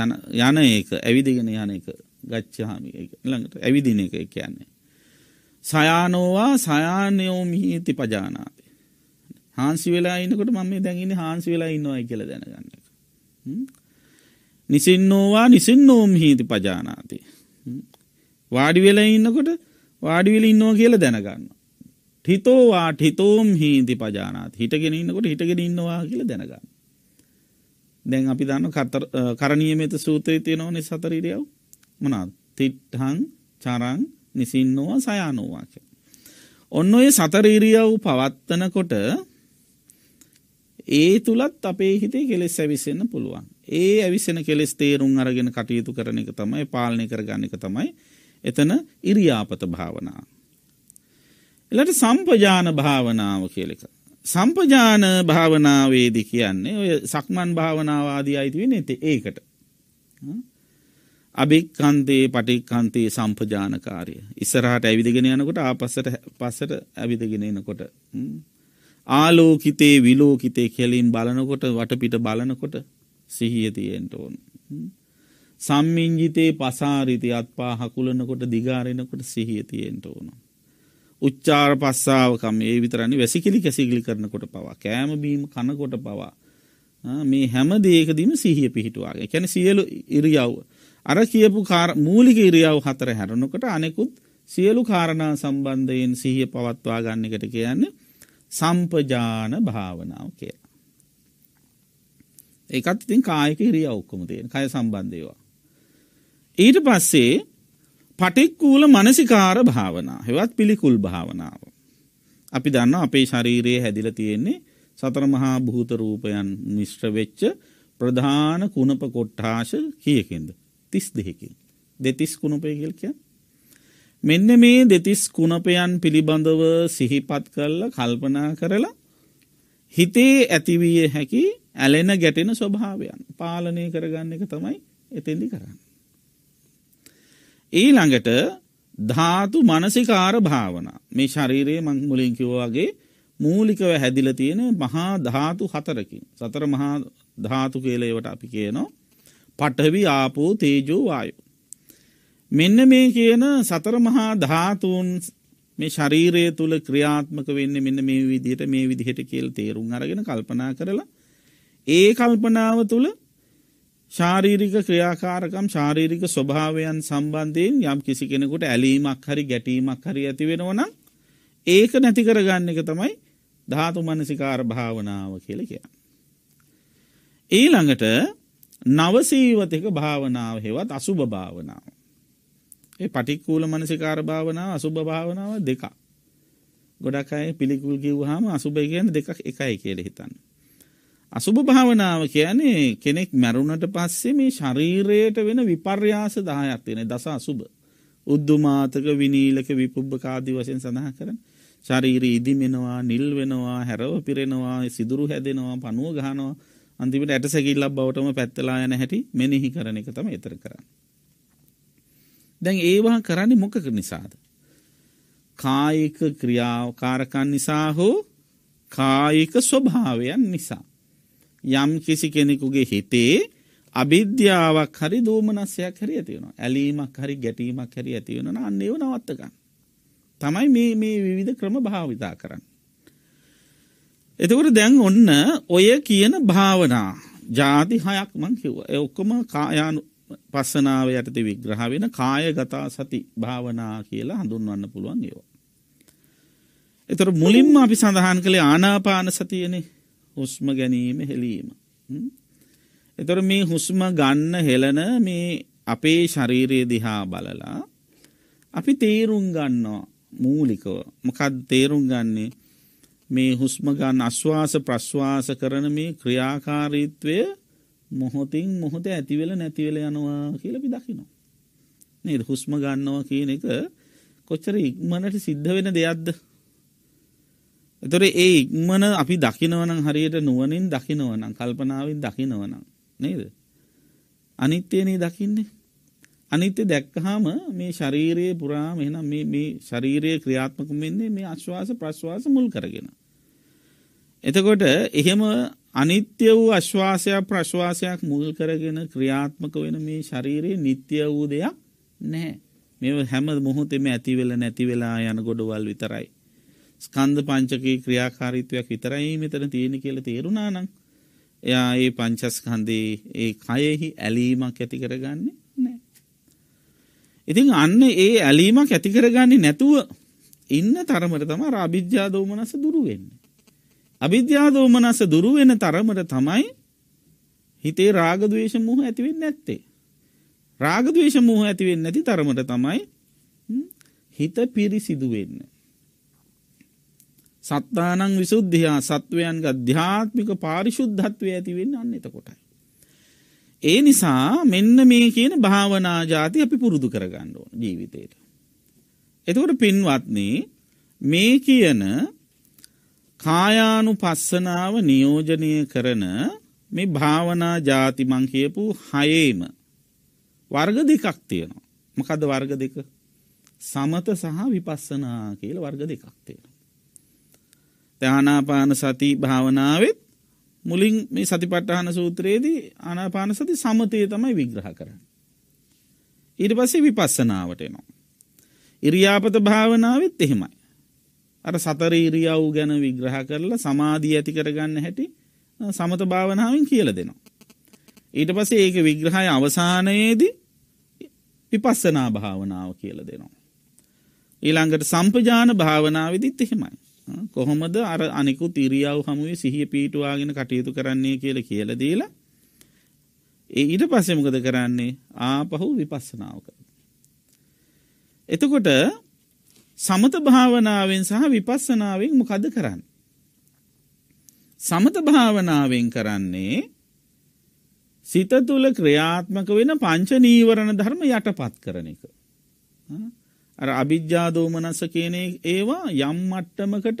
යන යන ඒක ඇවිදිගෙන යන එක ගච්ඡාමි ළඟට ඇවිදින එක කියන්නේ. සයානෝවා සයානයෝමිහිති පජානාති. හාන්සි වෙලා ඉන්නකොට මම දැඟන හාන්සි වෙලා ඉන්නවා කියල දැනගන්න එක. නිසින්නෝවා නිසින්නෝම්හිහිති පජානාති වාඩි වෙලා ඉන්නකොට වාඩි වෙලා ඉන්නවා කියලා දැනගන්න. හිතෝ වාට හිතෝම් හීති පජානාත් හිටගෙන ඉන්නකොට හිටගෙන ඉන්නවා කියලා දැනගන්න. දැන් අපි දන්න කරණීයමත සූත්‍රය තියෙනවනි සතරීරියව් මනාත් තිට්හං චරං නිසින්නවා සයානෝවාච. ඔන්න ඔය සතරීරියව් පවත්තනකොට ඒ තුළත් අපේ හිතේ කෙලෙස් ඇවිසෙන්න්න පුළුවන් ඒ ඇවිසෙන කෙලෙස් තේරුම් අරගෙන කටයුතු කරන එක තමයි පාලනය කරගන්න එක තමයි එතන ඉරියාපත භාවනා. එලට සම්පජාන භාවනාව කියලෙක. සම්පජාන භාවනාවේදි කියන්නේ ඔය සක්මන් භාවනාවාදී අයිතිවෙන ඇති ඒකට. අභික්කන්තයේ පටික්කන්තයේ සම්පජානකාරය. ඉස්සරහට ඇවිදිගෙන යනකොට ආපස්සට පස්සට ඇවිදගෙන එනකොට. ආලෝකිතේ විලෝකිතේ කෙලින් බලනකොට වටපිට බලනකොට සිහිය තියෙන්ට ඕන. සම්මින්ජිතයේ පසාරිතය අත්පා හකුලනකොට දිගාරෙනකොට සිහිය තියෙන්ට ඕන. උච්චාර පස්සාාවකම ඒ විතරනි වැසිකිලි කැසිගිලි කරනකොට පවා කෑම බීම කනකොට පවා. මේ හැම දේකදීම සිහිය පිහිටවාගේ කැන සියලු ඉරියව්. අර කියපු මූලික ඉරියව් හතර හැරනකට අනෙකුත් සියලු කාරණා සම්බන්ධයෙන් සිහිය පවත්වා ගන්නකට කියන්න සම්පජාන භාවනාව කිය. එකත් ඉතින් කායක ඉරිය ඔක්කොම තියෙන් කය සම්බන්ධයවා. ඊට පස්සේ පටික්කූල මනසිකාර භාවනා හෙවත් පිළිකුල් භාවනාව. අපි දන්න අපේ ශරීරයේ හැදිල තියෙන්නේ සතරමහා භූතරූපයන් මිශ්්‍රවෙච්ච ප්‍රධාන කුණප කොට්ටාශ කියකෙන්ද. තිස් දෙහකින්. දෙතිස් කුණපයගල්කය. මෙන්න මේ දෙතිස් කුණපයන් පිළිබඳව සිහිපත් කල්ල කල්පනා කරලා හිතේ ඇතිවිය හැකි ඇලෙන ගැටෙන ස්වභාවයන් පාලනය කරගන්න එක තමයි එතෙදි කරන්න. ඊළඟට ධාතු මනසිකාර භාවනා මේ ශරීරයේ මංමුලින්කිවවාගේ මූලිකව හැදිල තියෙන මහා ධාතු හතරකින් සතර මහා ධාතු කියලේවට අපි කියනවා පටවි ආපෝ තේජෝවායෝ. මෙන්න මේ කියන සතර මහා ධාතුූන් මේ ශරීරය තුළ ක්‍රියාත්මක වෙන්න මෙන්න මේ විදිහට මේ විදිහට කියල් තේරුම් අරගෙන කල්පනා කරලා ඒ කල්පනාව තුළ ශාරීරික ක්‍රියාකාරකම් ශාරීරික ස්වභාවයන් සම්බන්ධයෙන් යම් කිසි කෙනෙකුට ඇලීමක් හරි ගැටීමක් හරි ඇතිවෙනවන ඒක නැතිකරගන්න එක තමයි ධාතු මනසිකාර භාවනාව කියල කිය. ඊළඟට නවසීවතික භාවනාව හෙවත් අසුභ භාවනාව. ඒ පටික්කූල මනසිකාර භාවනාව අසුභ භාවනාව දෙකක්. ගොඩක් අයි පිළිකුල් කිව්හම අසුභ කියන දෙකක් එකයි කියල හිතන්න. අසුභ භාවනාව කියන්නේ කෙනෙක් මැරුණට පස්සේ මේ ශරීරයට වෙන විපර්යාස දායක් තියෙන දස අසුභ. උද්දුමාතක විනීලක විපුබ්බකාදී වශයෙන් සඳහා කරන ශරීරී ඉදිමෙනවා නිල් වෙනවා හැරව පිරෙනවා සිදුරු හැදෙනවා පණුව ගහනවා අන්තිමට ඇටසැකිල්ලක් බවටම පැත්තලා යන හැටි මෙනෙහි කරන එක තමයි ඊතර කරන්නේ. දැන් ඒවා කරන්නේ මොකක නිසාද? කායික ක්‍රියාව කාරකන් නිසා හෝ කායික ස්වභාවයන් නිසා යම් කිසි කෙනෙකුගේ හිතේ අභිද්‍යාවක් හරි දූමනස්යක් හැරි ඇතිවුණු ඇලීමක් හරි ගැටීමක් හැරි ඇතිවුණන අන්නේව නවත්තකන්න තමයි මේ මේ විවිධ ක්‍රම භාවිතා කරන්න. එතකට දැන් ඔන්න ඔය කියන භාවනා ජාති හයක් මං කිව්ව ඔක්කොම කායානු පස්සනාව යටති විග්‍රහ වෙන කායගතා සති භාවනා කියලා හඳුන්වන්න පුළුවන් ඒවා. එතර මුලින්ම අපි සඳහන් කළේ ආනාපාන සතියනේ හුස්ම ගැනීම හෙලීම. එතොර මේ හුස්ම ගන්න හෙලන මේ අපේ ශරීරයේ දිහා බලලා අපි තේරුම් ගන්නවා මූලිකව මොකත් තේරුම් ගන්නේ මේ හුස්මගන්න අස්වාස ප්‍රශ්වාස කරන මේ ක්‍රියාකාරීත්වය මොහොතින් මොහොත ඇතිවෙල නැතිවෙල යනවා කියලපි දකිනවා. නේද හුස්ම ගන්නවා කියන එක කොච්චර ඉක්මනට සිද්ධ වෙන දෙයක්ද එතොර ඒ ඉක්මන අපි දකිනවනම් හරියට නුවනින් දකිනවනම් කල්පනාවෙන් දකිනවනම් නේද අනිත්‍යයනේ දකින්නේ අනිත්‍ය දැක්කහාම මේ ශරීරයේ පුරාම එනම් මේ ශරීරය ක්‍රියාත්මක වෙන්නේ මේ අශ්වාස ප්‍රශ්වාස මුල් කරගෙන. එතකොට එහෙම අනිත්‍ය වූ අශ්වාසයක් ප්‍රශ්වාසයක් මුල් කරගෙන ක්‍රියාත්මක වෙන මේ ශරීරයේ නිත්‍ය වූ දෙයක් නැහැ. මේ හැම මොහොතෙම ඇතිවෙල නැතිවෙලා යන ගොඩවල් විතරයි. ස්කන්ධ පංචකයේ ක්‍රියාකාරීත්වයක් විතරයි මෙතන තියෙන කියල තේරුණානං එයා ඒ පංචස්කන්දේ ඒ කයෙහි ඇලීමක් ඇති කරගන්නේ නෑ. ඉතින් අන්න ඒ ඇලීමක් ඇති කරගන්නේ නැතුව ඉන්න තරමට තම රාභිද්‍යාදෝමනස දුරුවෙන්නේ. අභිද්‍යාදෝමනස දුරුවෙන තරමට තමයි හිතේ රාගදවේශ මුහ ඇතිවෙන්න ඇත්තේ. රාගදවේශ මුහ ඇතිවෙන්න නැති තරමට තමයි හිත පිරිසිදුවෙන්නේ. සත්තානං විසුද්ධයා සත්වයන්ග ධ්‍යාත්මික පාරිශුද්ධත්වය ඇතිවෙන්න අන්න එතකොටයි. ඒ නිසා මෙන්න මේ කියන භාවනා ජාති අපි පුරුදු කරගන්න ඕන ජීවිතයට. එතකොට පින්වත්න්නේ මේ කියන කායානු පස්සනාව නියෝජනය කරන මේ භාවනා ජාතිමං කියපු හයේම වර්ග දෙකක් තියෙනවා. මකද වර්ග දෙක සමත සහ විපස්සනා කියල වර්ග දෙකක් තියෙන. ධානාපාන සති භාවනාවත් මුලින් මේ සතිපට්ටහන සූත්‍රයේදී ආනාපාන සති සමතය තමයි විග්‍රහ කරන්න. ඉට පස්සේ විපස්සනාවට නවා. ඉරියාපත භාවනාවත් එහෙමයි. අර සතර ඉරියව් ගැන විග්‍රහ කරලා සමාධී ඇති කරගන්න හැටි සමත භාවනාවෙන් කියල දෙනවා. ඊට පසේ ඒක විග්‍රහය අවසානයේදී විපස්සනා භාවනාව කියල දෙනවා. ඊළඟට සම්පජාන භාවනාවවිදිත් එහෙමයි. කොහොමද අර අනිකු තිරියාව හමුවේ සිහිය පීටවාගෙන කටයුතු කරන්නේ කියල කියල දීලා ඒ ඊට පස්සෙමකද කරන්නේ ආපහු විපස්සනාව කර. එතකොට සමත භාවනාවෙන් සහ විපස්සනාවෙන් මොකද කරන්න. සමත භාවනාවෙන් කරන්නේ සිත තුළ ක්‍රියාත්මක වෙන පංච නීවරණ ධර්ම යටපත් කරන එක. අර අභිද්‍යාදෝමනස කියනේ ඒවා යම් මට්ටමකට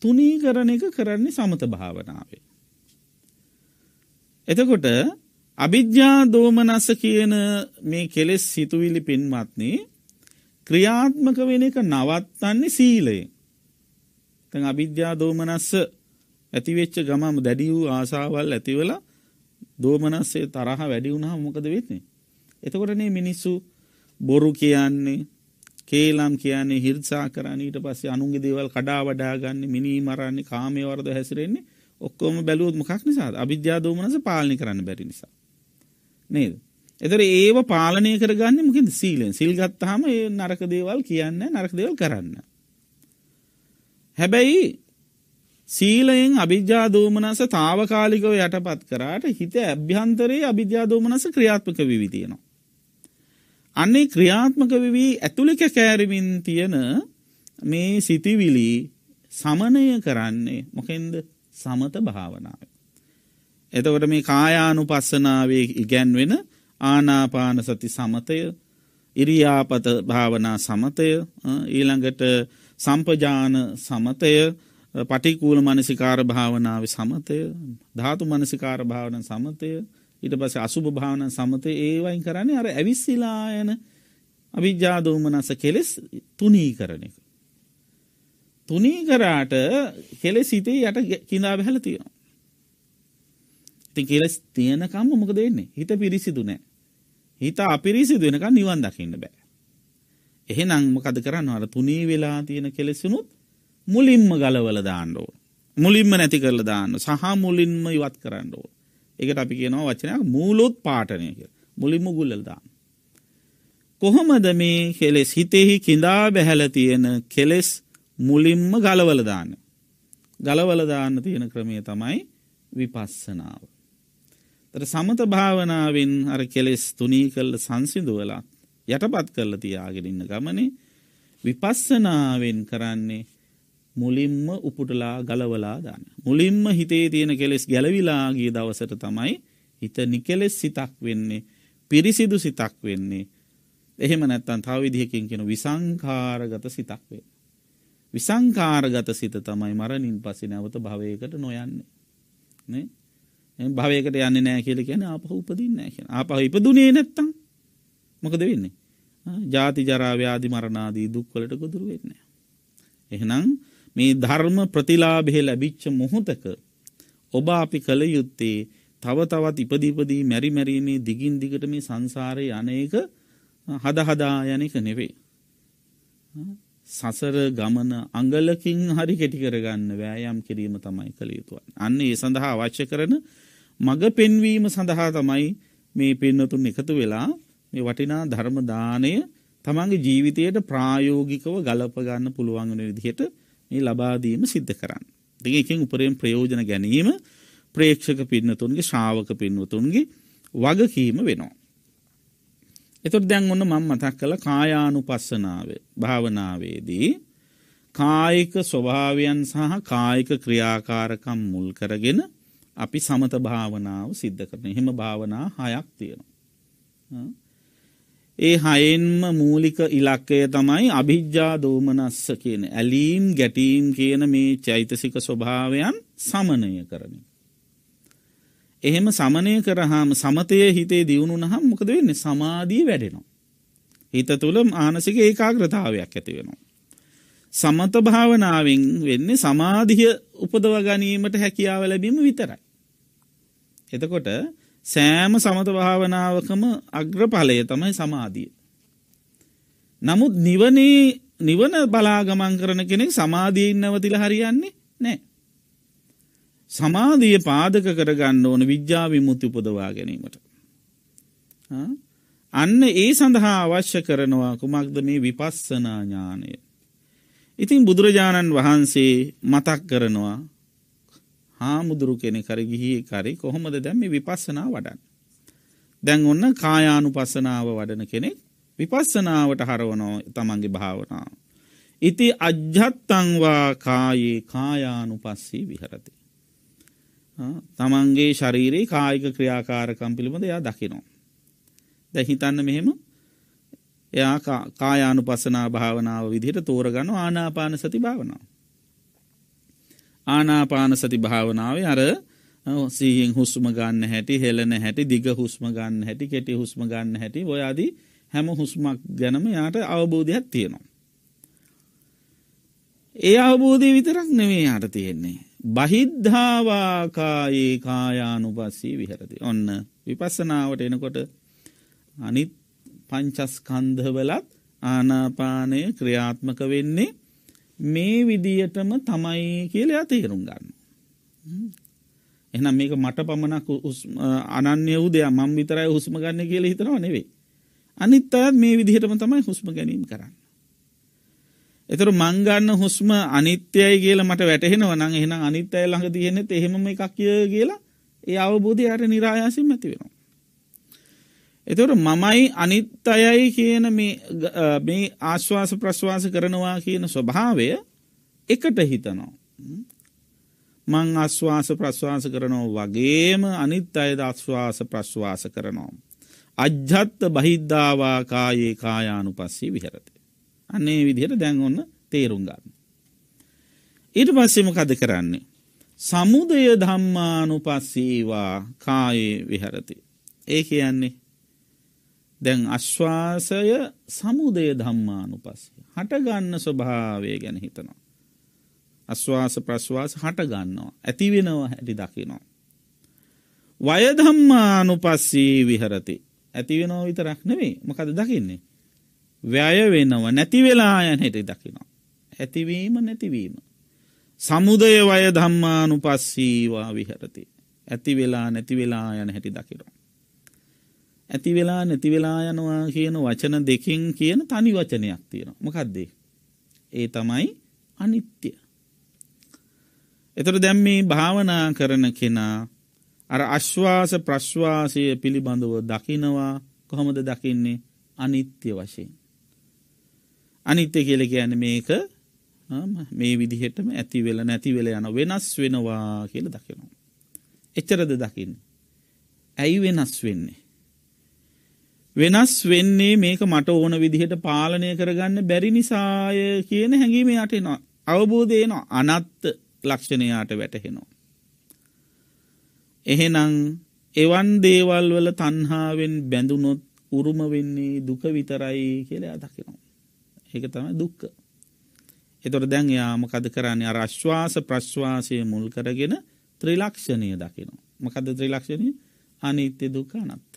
තුනී කරන එක කරන්නේ සමත භාවනාවේ. එතකොට අභිද්‍යා දෝමනස කියන මේ කෙලෙස් සිතුවිලි පින්වත්නි ක්‍රියාත්මක වෙන එක නවත්තන්නේ සීලයෙන්. තැන් අභිද්‍යා දෝමනස්ස ඇතිවෙච්ච ගමම දැඩියූ ආසාවල් ඇතිවල දෝමනස්සේ තරහ වැඩි වුණහ මොකද වෙත්නේ. එතකොටනේ මිනිස්සු බොරු කියන්නේ කේලාම් කියන්නේ හිර්සා කරන ඊට පස්සේ අනුන්ගේ දේවල් කඩා වඩා ගන්න මිනී මරන්නේ කාමයේ වරද හැසිරෙන්නේ ඔක්කොම බැලුවොත් මොකක් නිසාද? අවිද්‍යාව දෝමනස පාලනය කරන්න බැරි නිසා. නේද? එතකොට ඒව පාලනය කරගන්නේ මොකෙන්ද? සීලෙන්. සීල් ගත්තාම ඒ නරක දේවල් කියන්නේ නරක දේවල් කරන්න. හැබැයි සීලයෙන් අවිද්‍යා දෝමනස తాවකාලිකව යටපත් කරාට හිත අභ්‍යන්තරයේ අවිද්‍යා දෝමනස ක්‍රියාත්මක වෙවි තියෙනවා. අන්නේ ක්‍රියාත්මක වෙවී ඇතුළික කෑරමින් තියෙන මේ සිතිවිලි සමනය කරන්නේ මොකෙන්ද සමත භාවනාව. එතකොට මේ කායානු පස්සනාවේ ඉගැන්වෙන ආනාපාන සති සමතය ඉරියාපත භාවනා සමතය ඊළඟට සම්පජාන සමතය පටිකූල මනසිකාර භාවනාව සමතය ධාතු මනසිකාර භාවන සමතය ඊට පස අසුභ භාවන සමත ඒවයින් කරන්නේ අර ඇවිස්සිලායන අභිජ්ජාදෝමනස කෙලෙස් තුනී කරන එක. තුනී කරාට කෙලෙ සිතේ යට කිනා බැහල තියෙනවා. ති කෙලෙස් තියනකම්ම මොක දෙන්නේ හිත පිරිසිදු නෑ. හිත අපිරිසි දෙනක නිවන් දකින්න බෑ. එහෙනම් මොකද කරන්න අර තුනී වෙලා තියෙන කෙලෙසුනුත් මුලින්ම ගලවල දාන්නෝ. මුලින්ම නැති කරල දාන්න සහ මුලින්ම ඉවත් කරන්නෝ. එකට අපි කියනවා වචනයක් මූලොත් පාටනය කිය මුලින්ම ගුල්ලල්දා. කොහොමද මේ කෙලෙස් හිතෙහි කිඳා බැහැල තියෙන කෙලෙස් මුලින්ම ගලවලදාන්න. ගලවලදාන්න තියෙන ක්‍රමය තමයි විපස්සනාව. තර සමත භාවනාවෙන් අර කෙලෙස් තුනී කල්ල සංසිදුවලත් යටපත් කරල තියාගෙන ඉන්න ගමනේ විපස්සනාවෙන් කරන්නේ මුලින්ම උපුටලා ගලවලා දාන. මුලින්ම හිතේ තියෙන කෙලෙස් ගැලවිලාගේ දවසට තමයි හිත නිකෙලෙස් සිතක් වෙන්නේ පිරිසිදු සිතක් වෙන්නේ. එහෙම නැත්තන් තව විදිහකින් කෙන විසංකාරගත සිතක් වේ. විසංකාරගත සිත තමයි මරණින් පසි නැවත භවයකට නොයන්නේ. භවයකට යන්න නෑ කියල කියන අපහ උපදින්න කිය අපහ ඉපදුනේ නැත්තං මොකද වෙන්නේ. ජාති ජරාව්‍යාදි මරණාදී දුක්වලට ගොදුරු වෙන්නේ. එහෙනම් මේ ධර්ම ප්‍රතිලාභෙ ලැබිච්ච මොහොතක ඔබ අපි කළ යුත්තේ තව තවත් ඉපදීපදී මැරි මැරී මේ දිගින් දිගට මේ සංසාරයේ අනේක හදහදා යන එක නෙවේ. සසර ගමන අඟලකින් හරි කෙටි කරගන්න වෑයම් කිරීම තමයි කළ යුතුවන්. අන්න ඒ සඳහා අවශ්‍ය කරන මඟ පෙන්වීම සඳහා තමයි මේ පෙන්නතුන් එකතු වෙලා මේ වටිනා ධර්මදානය තමන්ගේ ජීවිතයට ප්‍රායෝගිකව ගලපගන්න පුළුවන්ගෙන විදිහට මේ ලබාදීම සිද්ධ කරන්න. දෙකින් උපරයෙන් ප්‍රයෝජන ගැනීම ප්‍රේක්ෂක පින්නතුන්ගේ ශාවක පින්නතුන්ගේ වගකීම වෙනවා. එතුට දැන් ඔන්න මං මතක් කළ කායානු පස්සනාව භාවනාවේදී කායික ස්වභාවයන් සහ කායික ක්‍රියාකාරකම් මුල් කරගෙන අපි සමත භාවනාව සිද්ධ කරන එහෙම භාවනා හයක් තියෙනවා. ඒ හයෙන්ම මූලික ඉලක්කය තමයි අභිජ්ජා දෝමනස්ස කියන ඇලීම් ගැටීම් කියන මේ චෛතසික ස්වභාවයන් සමනය කරන. එහෙම සමනය කරහාම සමතය හිතේ දියුණු හම් මොකද වෙන්න සමාධී වැඩෙනවා. හිත තුළ ආනසික ඒකාග්‍රතාවයක් ඇති වෙනවා. සමත භාවනාවෙන් වෙන්නේ සමාධිය උපදව ගැනීමට හැකියාව ලැබීම විතරයි. එතකොට සෑම සමත භාවනාවකම අග්‍රඵලය තමයි සමාධිය. නමුත් නිවනේ නිවන බලාගමන් කරන කෙනෙක් සමාධීෙන් නවතිල හරියන්නේ නෑ. සමාධිය පාදක කරගන්න ඕන විද්‍යාවිමුති උපදවා ගැනීමට. අන්න ඒ සඳහා අවශ්‍ය කරනවා කුමක්ද මේ විපස්සනා ඥානය. ඉතින් බුදුරජාණන් වහන්සේ මතක් කරනවා හාමුදුරු කෙනෙ කර ගිහියේ කරි කොහොමද දැම්ම විපස්සනා වඩන්. දැන් ඔන්න කායානු පස්සනාව වඩන කෙනෙක් විපස්සනාවට හරවනෝ තමන්ගේ භාවනාව. ඉති අජ්ජත්තංවා කායේ කායානු පස්සී විහරති. තමන්ගේ ශරීරයේ කායික ක්‍රියාකාරකම් පිළිබඳ එයා දකිනෝ. දැ හිතන්න මෙහෙම එයා කායානු පසනා භාවනාව විදිහට තෝරගන්න ආනාපාන සති භාවනාව. ආනාපාන සති භාවනාවේ අර සීහින් හුස්ම ගන්න හැටි හෙලන හැටි දිග හුස්ම ගන්න හැටි කෙටි හුස්ම ගන්න හැටි ඔයාදී හැම හුස්මක් ගැනම යාට අවබෝධයක් තියෙනවා. ඒ අවබෝධය විතරක් නෙවේ යට තියෙන්නේ. බහිද්ධාවාකායේ කායානු පස්සී විහරති. ඔන්න විපස්සනාවට එනකොට අනිත් පංචස්කන්ධවලත් ආනාපානය ක්‍රියාත්මක වෙන්නේ මේ විදියටම තමයි කියලයා තේරුම් ගන්න. එනම් මේක මට පමණක් අනන්‍ය වූදය මං විතරයි හුස්ම ගන්න කියල හිතරව නෙවේ. අනිත් අයත් මේ විදිහටම තමයි හුස්ම ගැනීම කරන්න. එතර මංගන්න හුස්ම අනිත්‍යයි කියල මට වැටහෙනව නං එහෙන අනිත්‍යය ළඟ තියෙනෙ එහෙම එකක් කිය කියලා ඒ අවබෝධය අයට නිරායාසින් ඇතිවෙනවා. එතුට මමයි අනිත් අයයි කියන මේ ආශ්වාස ප්‍රශ්වාස කරනවා කියන ස්වභාවය එකට හිතනෝ. මං අශ්වාස ප්‍රශ්වාස කරනෝ වගේම අනිත් අයද අශ්වාස ප්‍රශ්වාස කරනවා. අජ්ජත්ත බහිද්ධාවාකායේ කායානු පස්සේ විහරත. අන්නේ විදිහට දැන්ඔන්න තේරුම්ගන්න. ඉට පස්සෙම කද කරන්නේ. සමුදය ධම්මානු පස්සේවා කායේ විහරති. ඒ කියන්නේ දැන් අශ්වාසය සමුදය ධම්මානු පස්සේ. හටගන්න ස්වභාවය ගැන හිතනවා. අස්වාස ප්‍රශ්වාස හටගන්නවා. ඇතිවෙනවා හැටි දකිනවා. වයධම්මානු පස්සී විහරති. ඇතිවෙනෝ විත රක්නවේ මකද දකින්නේ. ව්‍යය වෙනව නැතිවෙලායන් හෙටි දකිනවා. ඇතිවීම නැතිවීම. සමුදය වය ධම්මානු පස්සීවා විහරති. ඇතිවෙලා නැතිවෙලා යන හැටි දකිනවා. ඇති වෙලා නැති වෙලා යනවා කියන වචන දෙකෙන් කියන තනි වචනයක් තියෙන මොකක්දේ ඒ තමයි අනිත්‍ය එතර දැම් මේ භාවනා කරන කෙනා අර අශ්වාස ප්‍රශ්වාසය පිළිබඳව දකිනවා කොහොමද දකින්නේ අනිත්‍ය වශයෙන් අනිත්‍ය කියල කියන මේක මේ විදිහටම ඇති වෙල නැති වෙල යන වෙනස් වෙනවා කියල දකිනවා එච්චරද දකින්න ඇයි වෙනස් වෙන්නේ වෙනස් වෙන්නේ මේක මට ඕන විදිහට පාලනය කරගන්න බැරි නිසාය කියන හැඟීමයට එනවා. අවබෝධයනවා අනත් ලක්ෂණයාට වැටහෙනවා. එහෙනං එවන් දේවල් වල තන්හාාවෙන් බැඳුනොත් උරුම වෙන්නේ දුක විතරයි කියලා අදකිනවා. ඒක තම දුක්ක. එතොට දැන් යාම කද කරන්නේ අරශ්වාස ප්‍රශ්වාසය මුල් කරගෙන ත්‍රිලක්ෂණය දකිනවා. මකද ත්‍රිලක්ෂණය අනිත්‍ය දුකානත්.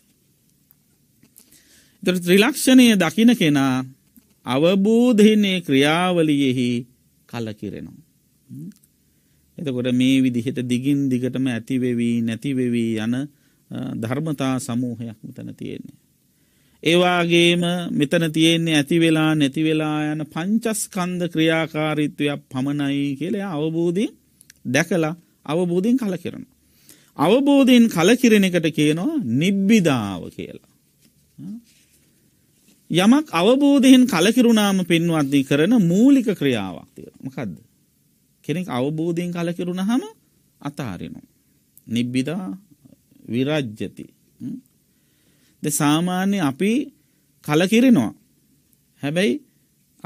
දර ත්‍රිලක්ෂණය දකින කෙනා අවබෝධයන්නේ ක්‍රියාවලියෙහි කලකිරෙනවා. එතකොට මේ විදිහට දිගින් දිගටම ඇතිවෙවී නැතිවෙවී යන ධර්මතා සමූහයක් මෙතන තියෙන්නේ. ඒවාගේම මෙතන තියෙන්නේ ඇතිවෙලා නැතිවෙලා යන පංචස්කන්ද ක්‍රියාකාරීත්වයක් පමණයි කියලා අවබෝධී දැකලා අවබෝධීන් කලකිරන. අවබෝධීන් කලකිරෙන එකට කියනවා නිබ්බිධාව කියලා. යමක් අවබෝධයෙන් කලකිරුණාම පෙන්වත්දී කරන මූලික ක්‍රියාවක්තිය මකදද කෙනෙක් අවබෝධයෙන් කලකිරුණ හම අතාරෙනු. නිබ්බිදා විරජ්ජති ද සාමාන්‍ය අපි කලකිරෙනවා හැබැයි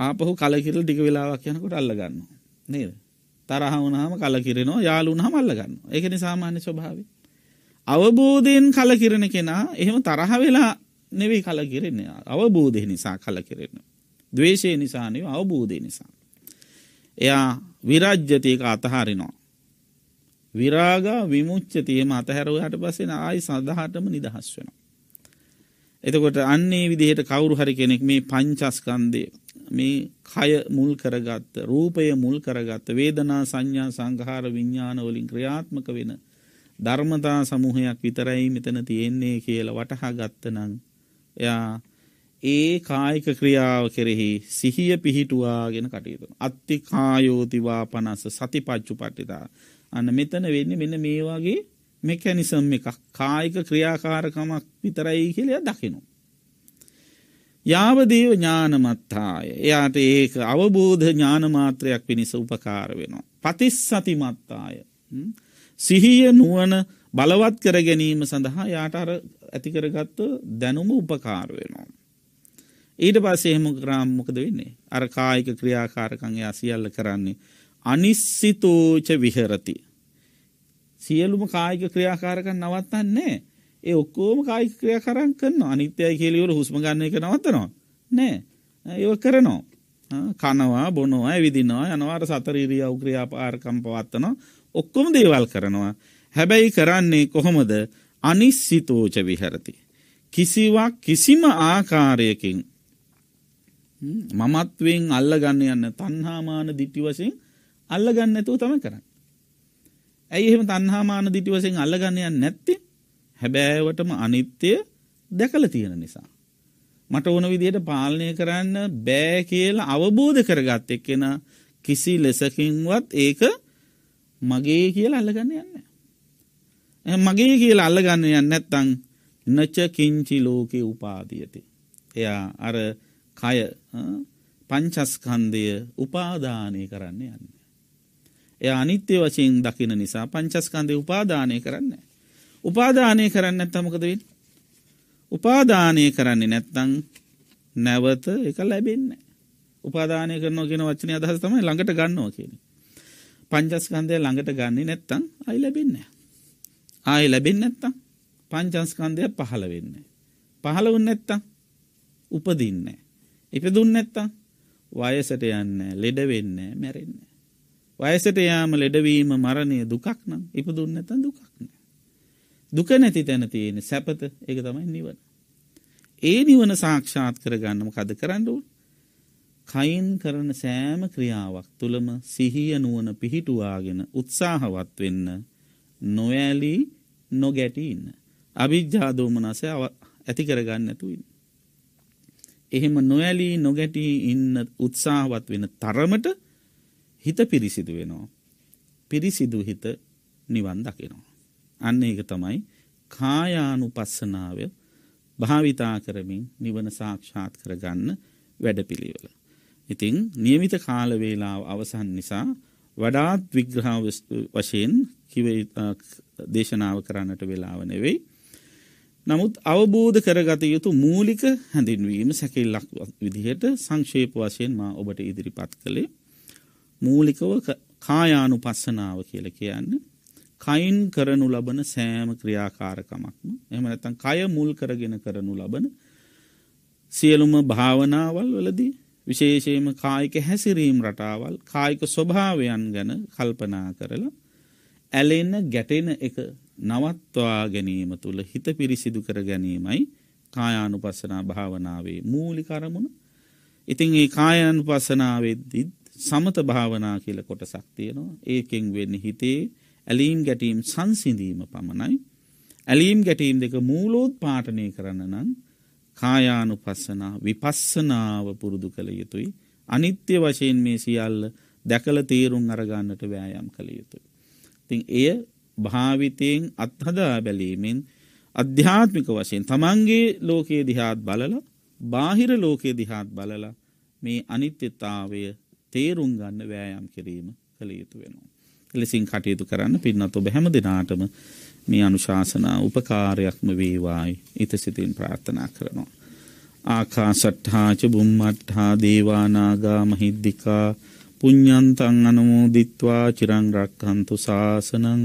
ආපහු කලකිරල ඩික වෙලාවක් යනකොට අල්ලගන්න නේද තරහ වුණහම කලකිරෙනවා යාලුනහම අල්ලගන්න එකන සාමාන්‍ය ස්වභාව අවබෝධයෙන් කලකිරෙන කෙනා එහෙම තරහ වෙලා නෙවෙයි කල කෙරෙන්නේ අවබෝධය නිසා කල කෙරෙන්න. දවේශය නිසානය අවබෝධය නිසා. එයා විරජ්ජතියක අතහරිනෝ. විරාග විමුච්චතියම අතහැරවහට පසෙන ආයි සඳහටම නිදහස් වෙන. එතකොට අන්නේ විදිහට කවුරු හරි කෙනෙක් මේ පංචස්කන්දය මේ කය මුල් කරගත්ත රූපය මුල් කරගත්ත වේදනා සංඥා සංඝාර විඤ්ඥානවලින් ක්‍රියාත්මක වෙන ධර්මතා සමූහයක් විතරයි මෙතන තියෙන්නේ කියල වටහා ගත්තනං එයා ඒ කායික ක්‍රියාව කෙරෙහි සිහිය පිහිටුවාගෙන කටයුතු. අත්ති කායෝතිවා පනස සති පච්චු පට්ටිතා. අන්න මෙතන වෙන්න මෙන්න මේවාගේ මෙකැනිසම් එකක් කායික ක්‍රියාකාරකමක් විතරයි කියලය දකිනු. යාවදේව ඥානමත්තාය එයාට ඒක අවබෝධ ඥානමාත්‍රයක් පිණිස උපකාර වෙනවා. පතිස් සතිමත්තාය. සිහිය නුවන බලවත් කර ගැනීම සඳහා යාට අර ඇතිකරගත්ත දැනුම උපකාරවෙනවා. ඊට පස්සේහෙම ග්‍රාම්මකද වෙන්නේ අර කායික ක්‍රියාකාරකංයා සියල්ල කරන්නේ අනිස්සිතෝච විහරති. සියලුම කායික ක්‍රියාකාරකන් නවත්තන්නේ ඒ ඔක්කෝම කායික ක්‍රියාකරන් කරන්න අනිත්‍යය කෙලිවල හුස්ම ගන්න එක නවත්තනවා නෑ ඒ කරනවා. කනවා බොනවා විදිනවා යනවාර සතරීරිය අවක්‍රියාපාරකම් පවත්තනවා ඔක්කොම දේවල් කරනවා හැබැයි කරන්නේ කොහොමද අනිස්සිතෝච විහරති. කිසිවක් කිසිම ආකාරයකින් මමත්වෙන් අල්ලගන්න යන්න තන්හාමාන දිටි වසින් අල්ලගන්න ඇතුව තම කරන්න. ඇයි එහෙම තන්හාමාන දිටි වසින් අල්ලගන්නයන් නැත්ති හැබෑවටම අනිත්‍යය දැකල තියෙන නිසා. මට ඕන විදියට පාලනය කරන්න බෑ කියල අවබෝධ කරගත් එක්කෙන කිසි ලෙසකින්වත් ඒක මගේ කියල අල්ලගන්න යන්න. මගේ කියලා අල්ලගන්න යන්න නැත්තං නචකින්චි ලෝකෙ උපාදියති. එයා අර කය පංචස්කන්දය උපාධානය කරන්න යන්න. එය අනිත්‍ය වශයෙන් දකින නිසා පංචස්කන්දය උපාධානය කරන්න. උපාධානය කරන්න ඇත්තමකදවෙන් උපාධානය කරන්නේ නැත්තං නැවත එක ලැබෙන්න. උපාධානය කරන කියෙන වචනය අදහස් තමයි ළඟට ගන්නවා කියන. පංචස්කන්දය ළඟට ගන්නේ නැත්තං අයි ලැබෙන්නේ. ආය ලැබෙන් නැත්තම් පංචංස්කන්දයක් පහළ වෙන්න. පහළ උන්න නැත්තම් උපදින්න. ඉපදුන් නැත්තම් වයසට යන්න ලෙඩවෙන්න මැරෙන්න. වයසට යාම ලෙඩවීම මරණය දුකක් නම් ඉපදුන් නැතන් දුකක්න. දුක නැති තැන තියෙන සැපත එක තමයි නිවන. ඒ නිවන සාක්ෂාත් කරගන්නම කද කරඩුවන් කයින් කරන සෑම ක්‍රියාවක් තුළම සිහිය නුවන පිහිටුවාගෙන උත්සාහවත් වෙන්න නොවෑලී නොගැටී ඉන්න. අභිජ්ජාදෝමනස ඇති කරගන්නතුවන්. එහෙම නොවැලී නොගැටී ඉන්න උත්සාහවත් වෙන තරමට හිත පිරිසිදු වෙනවා. පිරිසිදු හිත නිවන් දකිනවා. අන්න ඒක තමයි කායානු පස්සනාව භාවිතා කරමින් නිවන සාක්ෂාත් කරගන්න වැඩපිළිවෙල. ඉතිං නියමිත කාලවේලාව අවසන් නිසා වඩාත් විග්‍රහ වශයෙන් කිව දේශනාව කරන්නට වෙලාව නෙවෙයි. නමුත් අවබෝධ කරගත යුතු මූලික හැඳින්වීම සැකල්ලක් විදිහට සංක්ෂේප වශයෙන් මා ඔබට ඉදිරිපත් කළේ මූලිකව කායානු පස්සනාව කියල කියන්න කයින් කරනු ලබන සෑම ක්‍රියාකාරකමක්ම එමනතන් කය මුල් කරගෙන කරනු ලබන සියලුම භාවනාවල් වලදී විශේෂයම කායික හැසිරීම් රටාවල් කායික ස්වභාවයන් ගැන කල්පනා කරලා ඇලෙන්න ගැටෙන එක නවත්වා ගැනීම තුළ හිත පිරිසිදු කර ගැනීමයි කායානුපස්සනා භාවනාවේ මූලික අරමුණ. ඉතින් ඒ කායනුපස්සනාවේදී සමත භාවනා කියලා කොටසක් තියෙනවා. ඒකෙන් වෙන්නේ හිතේ ඇලීම් ගැටීම් සංසිඳීම පමණයි. ඇලීම් ගැටීම් දෙක මූලෝත්පාටනය කරන්න නම් කායානුපස්සනා විපස්සනාව පුරුදු කළ යුතුයි. අනිත්‍ය වශයෙන් මේ සියල්ල දැකල තේරුම් අරගන්නට වෑයම් කළ යුතුයි. තින් එය භාවිතයෙන් අත්හදා බැලීමෙන් අධ්‍යාත්මික වශයෙන් තමන්ගේ ලෝකයේ දිහාත් බලල බාහිර ලෝකයේ දිහාත් බලල මේ අනිත්‍යතාවය තේරුම් ගන්න වෑයම් කිරීම කළ යුතු වෙනවා. එලෙසින් කටයුතු කරන්න පින්නත් ඔබ හැම දෙනාටම මේ අනුශාසනා උපකාරයක්ම වේවායි ඉතසිතින් ප්‍රාර්ථනා කරනවා. ආකා සට්හාච බුම්මට්හා දේවානාගා මහිද්දිිකා පුඤ්ඥන්තං අනමෝදිත්වා චිරංරක්හන්තු ශාසනං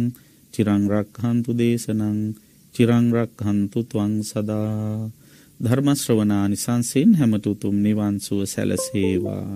චිරංරක්හන්තු දේශනං චිරංරක්හන්තු තුවං සදා ධර්මශ්‍රවනා නිසන්සයෙන් හැමතුතුම් නිවන්සුව සැලසේවා.